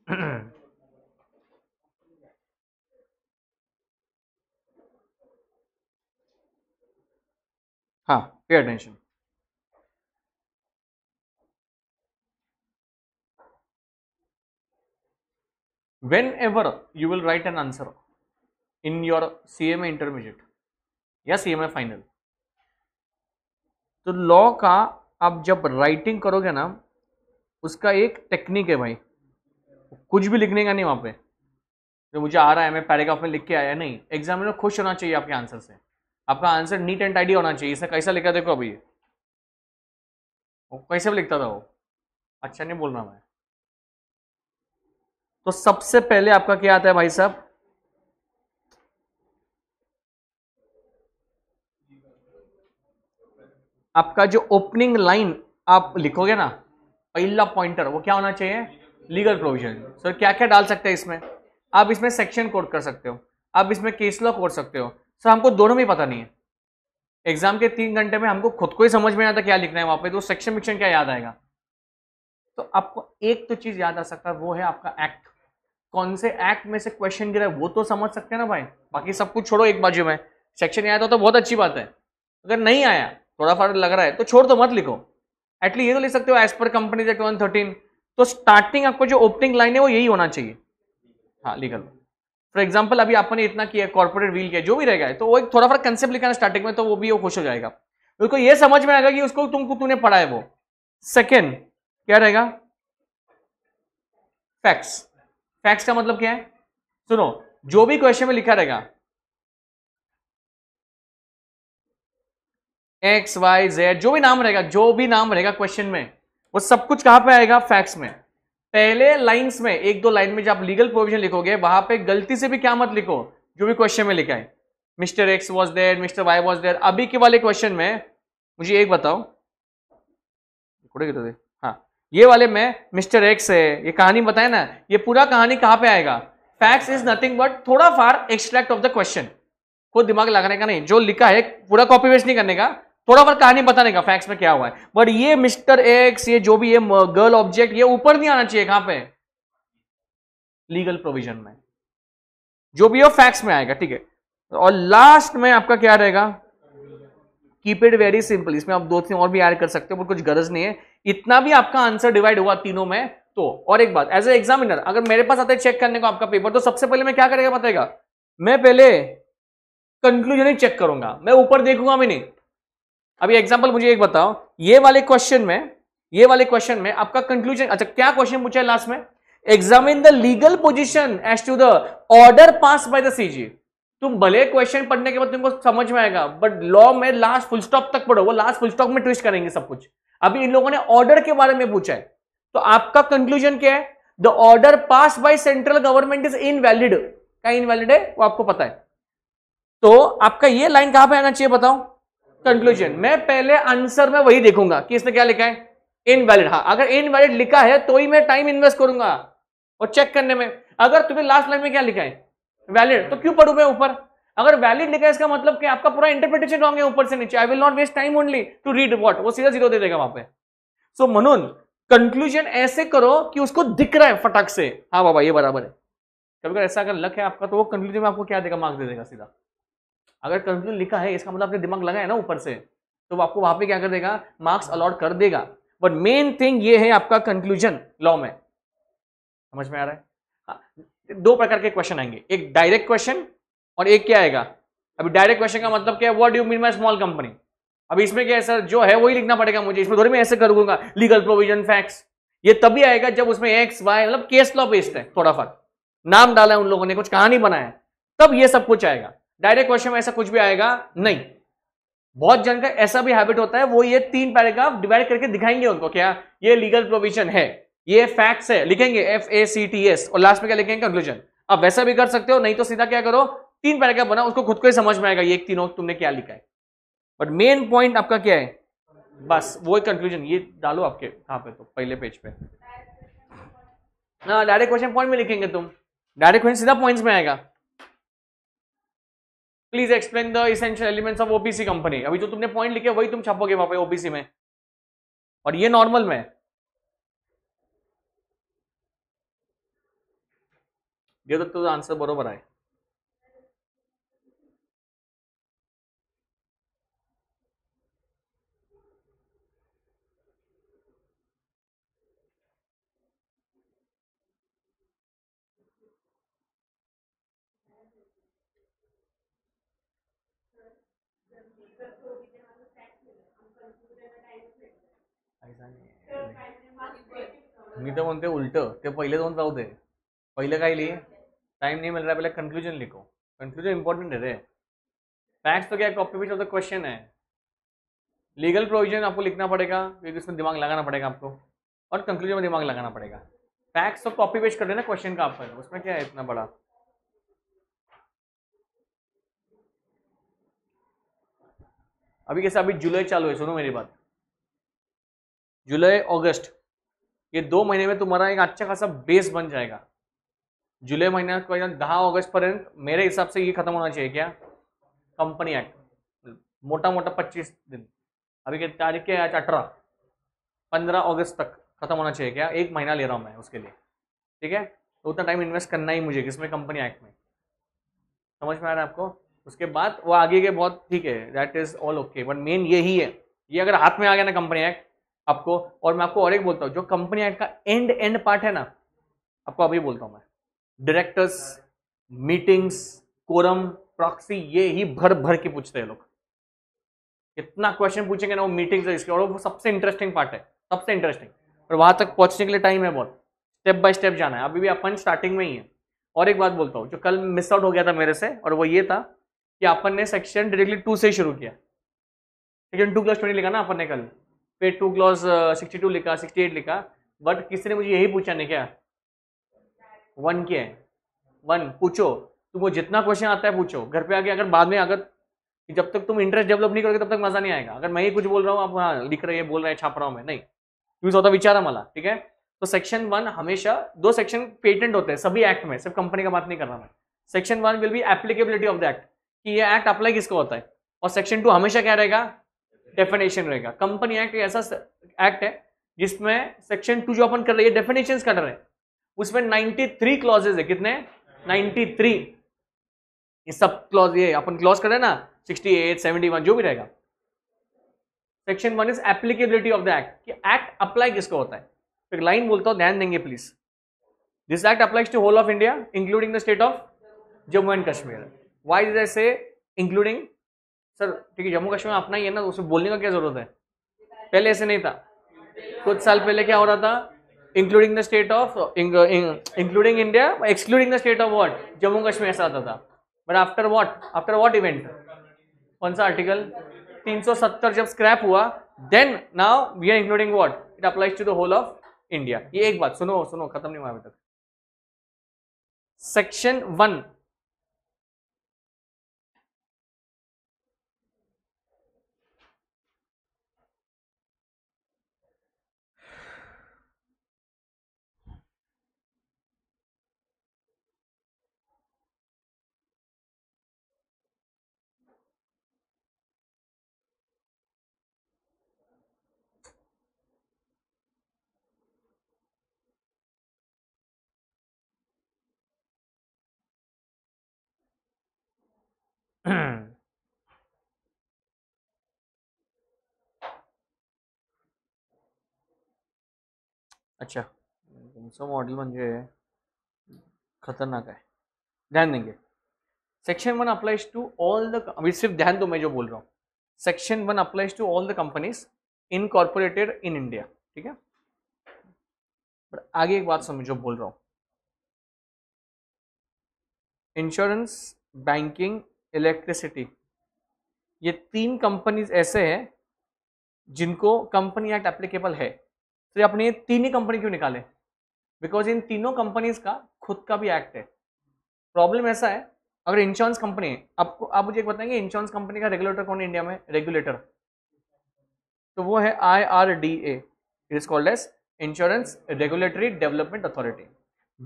हाँ pay attention whenever you will write an answer in your CMA intermediate या CMA final तो लॉ का आप जब राइटिंग करोगे ना उसका एक टेक्निक है भाई कुछ भी लिखने का नहीं वहां पे जो मुझे आ रहा है मैं पैराग्राफ में लिख के आया नहीं एग्जामिनर खुश होना चाहिए आपके आंसर से आपका आंसर नीट एंड टाइडी होना चाहिए इसे कैसा लिखा देखो अभी वो कैसे भी लिखता था वो अच्छा नहीं बोल रहा मैं तो सबसे पहले आपका क्या आता है भाई साहब आपका जो ओपनिंग लाइन आप लिखोगे ना पहला पॉइंटर वो क्या होना चाहिए लीगल प्रोविजन सर क्या क्या डाल सकते हैं इसमें आप इसमें सेक्शन कोड कर सकते हो आप इसमें केस लॉ कोड सकते हो सर हमको दोनों में पता नहीं है एग्जाम के तीन घंटे में हमको खुद को ही समझ में आता क्या लिखना है वहां पे तो सेक्शन विक्शन क्या याद आएगा तो आपको एक तो चीज याद आ सकता है वो है आपका एक्ट कौन से एक्ट में से क्वेश्चन गिरा है वो तो समझ सकते हैं ना भाई बाकी सब कुछ छोड़ो एक बाजू में सेक्शन आया था तो बहुत अच्छी बात है अगर नहीं आया थोड़ा फाड़ लग रहा है तो छोड़ दो मत लिखो एटलीस्ट ये तो लिख सकते हो एज पर कंपनी थर्टीन तो स्टार्टिंग आपको जो ओपनिंग लाइन है वो यही होना चाहिए हाँ लिख लो फॉर एग्जाम्पल अभी आपने इतना किया कॉर्पोरेट व्हील किया जो भी रहेगा तो वो एक थोड़ा फर्क कंसेप्ट लिखा स्टार्टिंग में तो वो भी वो खुश हो जाएगा उसको ये समझ में आएगा कि उसको तुमको तूने पढ़ा है वो सेकेंड क्या रहेगा फैक्स फैक्स का मतलब क्या है सुनो जो भी क्वेश्चन में लिखा रहेगा एक्स वाई जेड जो भी नाम रहेगा जो भी नाम रहेगा क्वेश्चन में वो सब कुछ कहां पे आएगा फैक्स में पहले लाइंस में एक दो लाइन में जब आप लीगल प्रोविजन लिखोगे वहां पे गलती से भी क्या मत लिखो जो भी क्वेश्चन में लिखा है mister X was there mister Y was there अभी के वाले क्वेश्चन में मुझे एक बताओ कुठे घेतो ये वाले में मिस्टर एक्स है ये कहानी बताए ना ये पूरा कहानी कहां पे आएगा फैक्ट्स इज नथिंग बट थोड़ा far extract of the question को दिमाग लगाने का नहीं जो लिखा है पूरा कॉपी वेस्ट नहीं करने का थोड़ा फार कहानी बताने का फैक्ट्स में क्या हुआ है बट ये मिस्टर एक्स ये जो भी ये गर्ल ऑब्जेक्ट ये ऊपर नहीं आना चाहिए कहां पे लीगल प्रोविजन में जो भी हो फैक्ट्स में आएगा ठीक है और लास्ट में आपका क्या रहेगा कीप इट वेरी सिंपल इसमें आप दो तीन और भी ऐड कर सकते हो पर कुछ गरज नहीं है इतना भी आपका आंसर डिवाइड हुआ तीनों में तो और एक बात एज ए एग्जामिनर अगर मेरे पास आता है चेक करने को आपका पेपर तो सबसे पहले मैं क्या करेगा बताएगा मैं पहले कंक्लूजन ही चेक करूंगा मैं ऊपर देखूंगा भी नहीं अभी एग्जाम्पल मुझे एक बताओ ये वाले क्वेश्चन में ये वाले क्वेश्चन में आपका कंक्लूजन अच्छा क्या क्वेश्चन पूछा है लास्ट में examine the legal position as to the order pass by the CG तुम भले क्वेश्चन पढ़ने के बाद तुमको समझ में आएगा बट लॉ में लास्ट फुल स्टॉप तक पढ़ो वो लास्ट फुल स्टॉप में ट्विस्ट करेंगे सब कुछ अभी इन लोगों ने ऑर्डर के बारे में पूछा है तो आपका कंक्लूजन क्या है the order pass by central government is invalid क्या इनवैलिड है वो आपको पता है तो आपका ये लाइन कहां पे आना चाहिए बताओ कंक्लूजन मैं पहले आंसर में वही देखूंगा कि इसने क्या लिखा है इनवैलिड हाँ अगर इनवैलिड लिखा है तो ही मैं टाइम इन्वेस्ट करूंगा और चेक करने में अगर तुम्हें लास्ट लाइन में क्या लिखा है वैलिड तो क्यों पढ़ू मैं ऊपर अगर वैलिड लिखा है इसका मतलब कि आपका पूरा इंटरप्रिटेशन रॉन्ग है ऊपर से नीचे I will not waste time only to read what वो सीधा जीरो दे देगा वहां पे सो so, मनुन कंक्लूजन ऐसे करो कि उसको दिख रहा है फटाक से हाँ बाबा ये बराबर है कभी कभी ऐसा अगर लक है आपका तो वो कंक्लूजन में आपको क्या देगा मार्क्स दे देगा सीधा अगर कंक्लूजन लिखा है इसका मतलब आपने दिमाग लगा है ना ऊपर से तो वो आपको वहां पे क्या कर देगा मार्क्स अलॉट कर देगा बट मेन थिंग ये है आपका कंक्लूजन लॉ में समझ में आ रहा है हाँ, दो प्रकार के क्वेश्चन आएंगे एक डायरेक्ट क्वेश्चन और एक क्या आएगा अभी डायरेक्ट क्वेश्चन का मतलब क्या है what you mean my small company अभी इसमें क्या है सर जो है वही लिखना पड़ेगा मुझे इसमें थोड़ी मैं ऐसे करूंगा लीगल प्रोविजन फैक्ट्स ये तभी आएगा जब उसमें एक्स वाई मतलब केस लॉ बेस्ड है थोड़ा फर्क नाम डाला है उन लोगों ने कुछ कहानी बनाया है तब ये सब कुछ आएगा डायरेक्ट क्वेश्चन में ऐसा कुछ भी आएगा नहीं बहुत जन का ऐसा भी हैबिट होता है वो ये तीन पैराग्राफ डिवाइड करके दिखाएंगे उनको क्या ये लीगल प्रोविजन है ये फैक्ट्स है लिखेंगे F A C T S और लास्ट में क्या लिखेंगे कंक्लूजन आप वैसा भी कर सकते हो नहीं तो सीधा क्या करो तीन पैराग्राफ बना उसको खुद को ही समझ में आएगा ये तीनों तुमने क्या लिखा है बट मेन पॉइंट आपका क्या है बस वो कंक्लूजन ये डालो आपके कहां पे तो पहले पेज पे ना डायरेक्ट क्वेश्चन पॉइंट में लिखेंगे तुम डायरेक्ट क्वेश्चन सीधा पॉइंट्स में आएगा please explain the essential elements of OBC company अभी जो तुमने पॉइंट लिखे वही तुम छापोगे वहां पे ओबीसी में और ये नॉर्मल में ये तो आंसर तो बरोबर आए मी तो म्हणते उलट तो पहिले दोन जाऊ दे पहिलं काय टाइम नहीं मिल रहा है पहले कंक्लूजन लिखो कंक्लूजन इंपॉर्टेंट है रे फैक्ट्स तो क्या copy paste of the question है लीगल प्रोविजन आपको लिखना पड़ेगा क्योंकि उसमें दिमाग लगाना पड़ेगा आपको और कंक्लूजन में दिमाग लगाना पड़ेगा फैक्ट्स तो कॉपी पेस्ट कर देना क्वेश्चन का आपका उसमें क्या है इतना बड़ा अभी कैसे अभी जुलाई चालू है सुनो मेरी बात जुलाई अगस्त ये दो महीने में तुम्हारा एक अच्छा खासा बेस बन जाएगा जुलाई महीना के दहा ऑगस्ट पर्यंत मेरे हिसाब से ये खत्म होना चाहिए क्या कंपनी एक्ट मोटा मोटा पच्चीस दिन अभी की तारीख क्या है आज अठारह पंद्रह अगस्त तक खत्म होना चाहिए क्या एक महीना ले रहा हूँ मैं उसके लिए ठीक है तो उतना टाइम इन्वेस्ट करना ही मुझे किसमें कंपनी एक्ट में समझ में आ रहा है आपको उसके बाद वो आगे के बहुत ठीक है that is all okay but main यही है ये अगर हाथ में आ गया ना कंपनी एक्ट आपको और मैं आपको और एक बोलता हूँ जो कंपनी एक्ट का एंड एंड पार्ट है ना आपको अभी बोलता हूँ मैं डायरेक्टर्स मीटिंग्स कोरम प्रॉक्सी ये ही भर भर के पूछते हैं लोग कितना क्वेश्चन पूछेंगे ना वो मीटिंग्स है इसके और वो सबसे इंटरेस्टिंग पार्ट है सबसे इंटरेस्टिंग और वहां तक पहुंचने के लिए टाइम है बहुत स्टेप बाय स्टेप जाना है अभी भी अपन स्टार्टिंग में ही है और एक बात बोलता हूँ जो कल मिस आउट हो गया था मेरे से और वो ये था कि अपन ने सेक्शन डायरेक्टली टू से शुरू किया सेक्शन टू प्लस ट्वेंटी लिखा ना अपन ने कल पे टू क्लॉज सिक्सटी टू लिखा सिक्सटी एट लिखा बट किसी ने मुझे यही पूछा नहीं क्या वन है वन पूछो तुमको जितना क्वेश्चन आता है पूछो घर पे आके अगर बाद में अगर जब तक तुम इंटरेस्ट डेवलप नहीं करोगे तब तक मजा नहीं आएगा अगर मैं ही कुछ बोल रहा हूँ आप हाँ लिख रहे हैं बोल रहे हैं छाप रहा हूँ मैं नहीं तुम्हें स्वतः विचार है ठीक है तो सेक्शन वन हमेशा दो सेक्शन पेटेंट होते हैं सभी एक्ट में सिर्फ कंपनी का बात नहीं कर रहा मैं section one will be applicability of the act कि ये एक्ट अप्लाई किसको होता है और सेक्शन टू हमेशा क्या रहेगा डेफिनेशन रहेगा कंपनी एक्ट ऐसा एक्ट है जिसमें सेक्शन टू जो अपन कर रहे हैं डेफिनेशन कर रहे हैं उसमें 93 क्लॉजेज है कितने 93 ये सब क्लॉज ये अपन क्लॉज कर रहे हैं ना 68 71 जो भी रहेगा section one is applicability of the act कि एक्ट अप्लाई किसको होता है तो एक लाइन बोलता हूँ ध्यान देंगे please this act applies to whole of India including the state of Jammu and Kashmir why did I say including sir ठीक है जम्मू कश्मीर अपना ही है ना उसे बोलने का क्या जरूरत है पहले ऐसे नहीं था कुछ साल पहले क्या हो रहा था including the state of including India excluding the state of what Jammu Kashmir ऐसा आता था but after what after what event कौन सा आर्टिकल 370 जब स्क्रैप हुआ then now we are including what it applies to the whole of India ये एक बात सुनो सुनो खत्म नहीं हुआ अभी तक सेक्शन वन अच्छा तुमचं मॉडेल म्हणजे खतरनाक है ध्यान देंगे section one applies to all the अभी सिर्फ ध्यान दो मैं जो बोल रहा हूँ section one applies to all the companies incorporated in India ठीक है पर आगे एक बात समझो बोल रहा हूँ इंश्योरेंस बैंकिंग इलेक्ट्रिसिटी ये तीन कंपनीज ऐसे हैं जिनको कंपनी एक्ट एप्लीकेबल है तो अपने ये तीन ही कंपनी क्यों निकाले बिकॉज इन तीनों कंपनीज का खुद का भी एक्ट है प्रॉब्लम ऐसा है अगर इंश्योरेंस कंपनी है आपको आप मुझे एक बताएंगे इंश्योरेंस कंपनी का रेगुलेटर कौन है इंडिया में रेगुलेटर तो वो है I R D A it is called as insurance regulatory development authority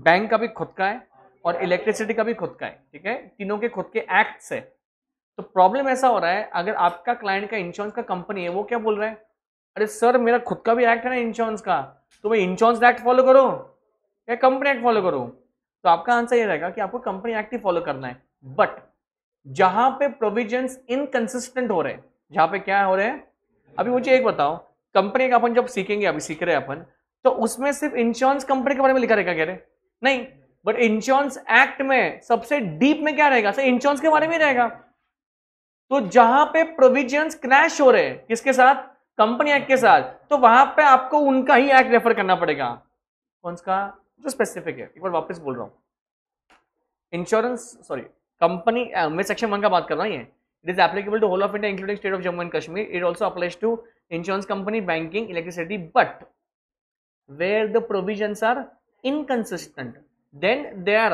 bank का भी खुद का है और इलेक्ट्रिसिटी का भी खुद का है ठीक है तीनों के खुद के एक्ट्स है तो प्रॉब्लम ऐसा हो रहा है अगर आपका क्लाइंट का इंश्योरेंस का कंपनी है वो क्या बोल रहा है अरे सर मेरा खुद का भी एक्ट है ना इंश्योरेंस का तो मैं इंश्योरेंस एक्ट फॉलो करो या कंपनी एक्ट फॉलो करो तो आपका आंसर ये रहेगा कि आपको कंपनी एक्ट ही फॉलो करना है बट जहां पे प्रोविजन इनकन्सिस्टेंट हो रहे हैं जहां पे क्या हो रहे हैं अभी मुझे एक बताओ कंपनी का अपन जब सीखेंगे अभी सीख रहे हैं अपन तो उसमें सिर्फ इंश्योरेंस कंपनी के बारे में लिखा रहेगा कह रहे नहीं बट इंश्योरेंस एक्ट में सबसे डीप में क्या रहेगा सर इंश्योरेंस के बारे में रहेगा तो जहां पे प्रोविजन क्रैश हो रहे हैं किसके साथ कंपनी एक्ट के साथ तो वहां पे आपको उनका ही एक्ट रेफर करना पड़ेगा कौन सा जो स्पेसिफिक है एक बार वापस बोल रहा हूं इंश्योरेंस सॉरी कंपनी मैं सेक्शन वन का बात कर रहा हूं it is applicable to whole of India including state of Jammu and Kashmir it also applies to insurance company banking electricity but where the provision are inconsistent then their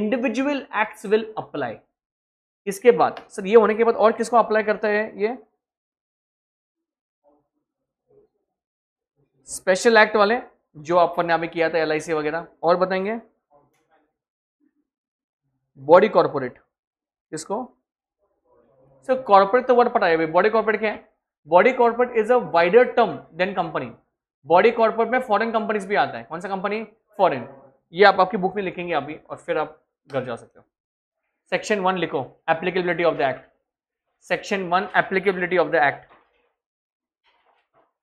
individual acts will apply इसके बाद sir ये होने के बाद और किसको apply करता है ये स्पेशल एक्ट वाले जो आपने ने किया था एल वगैरह और बताएंगे बॉडी कॉर्पोरेट किसको सर कॉर्पोरेट तो वर्ड पता है बॉडी कॉर्पोरेट क्या है body corporate is a wider term than company body corporate में फॉरेन कंपनीज भी आता है कौन सा कंपनी फॉरेन ये आप आपकी बुक में लिखेंगे अभी और फिर आप घर जा सकते हो सेक्शन वन लिखो applicability of the act section one applicability of the act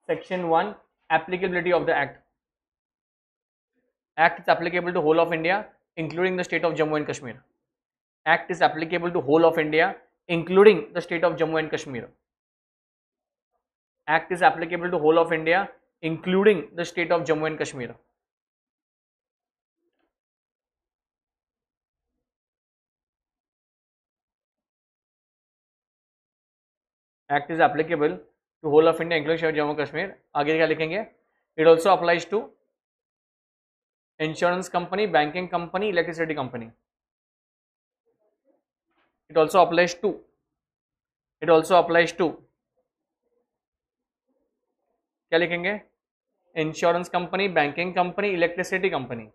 section one applicability of the act act is applicable to whole of India including the state of Jammu and Kashmir act is applicable to whole of India including the state of Jammu and Kashmir act is applicable to whole of India including the state of Jammu and Kashmir act is applicable to whole of India inclusive Jammu Kashmir आगे क्या लिखेंगे it also applies to insurance company banking company electricity company it also applies to it also applies to क्या लिखेंगे insurance company banking company electricity company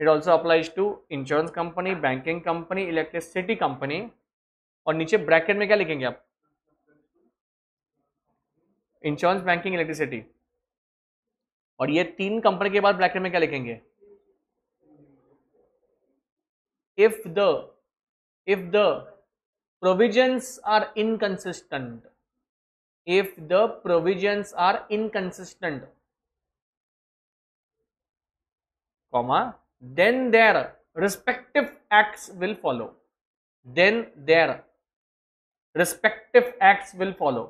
it also applies to insurance company banking company electricity company और नीचे bracket में क्या लिखेंगे आप insurance banking electricity और ये तीन कंपनी के बाद ब्लैक में क्या लिखेंगे if the if the provisions are inconsistent if the provisions are inconsistent comma then their respective acts will follow then their respective acts will follow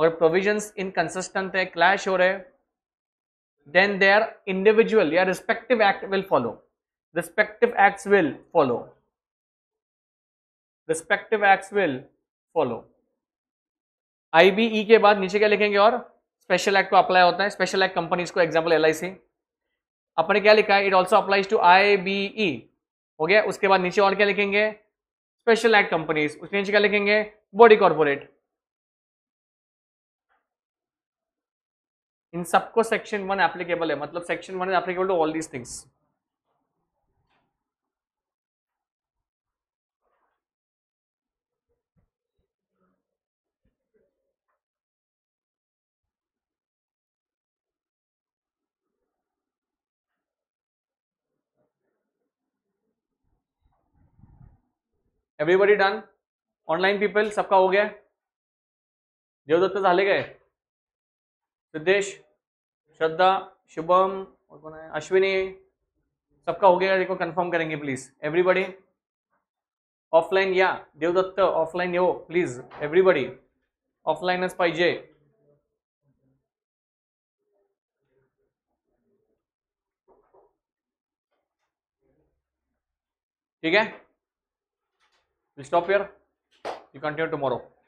अगर प्रोविजंस इनकन्सिस्टेंट है क्लैश हो रहे देन देयर इंडिविजुअल या respective act will follow respective acts will follow respective acts will follow IBE के बाद नीचे क्या लिखेंगे और स्पेशल एक्ट को अप्लाई होता है स्पेशल एक्ट कंपनीज को एग्जाम्पल एल अपने क्या लिखा है it also applies to IBE हो गया उसके बाद नीचे और क्या लिखेंगे स्पेशल एक्ट कंपनीज उसके नीचे क्या लिखेंगे बॉडी कॉर्पोरेट इन सबको सेक्शन वन एप्लीकेबल है मतलब section one is applicable to all these things everybody done online people सबका हो गया देवदत्त झाले गए सिद्धेश श्रद्धा शुभम और कौन है अश्विनी सबका हो गया देखो कंफर्म करेंगे प्लीज एवरीबडी ऑफलाइन या देवदत्त ऑफलाइन हो प्लीज ऑफलाइन एस पाइजे ठीक है स्टॉप यू कंटिन्यू टुमारो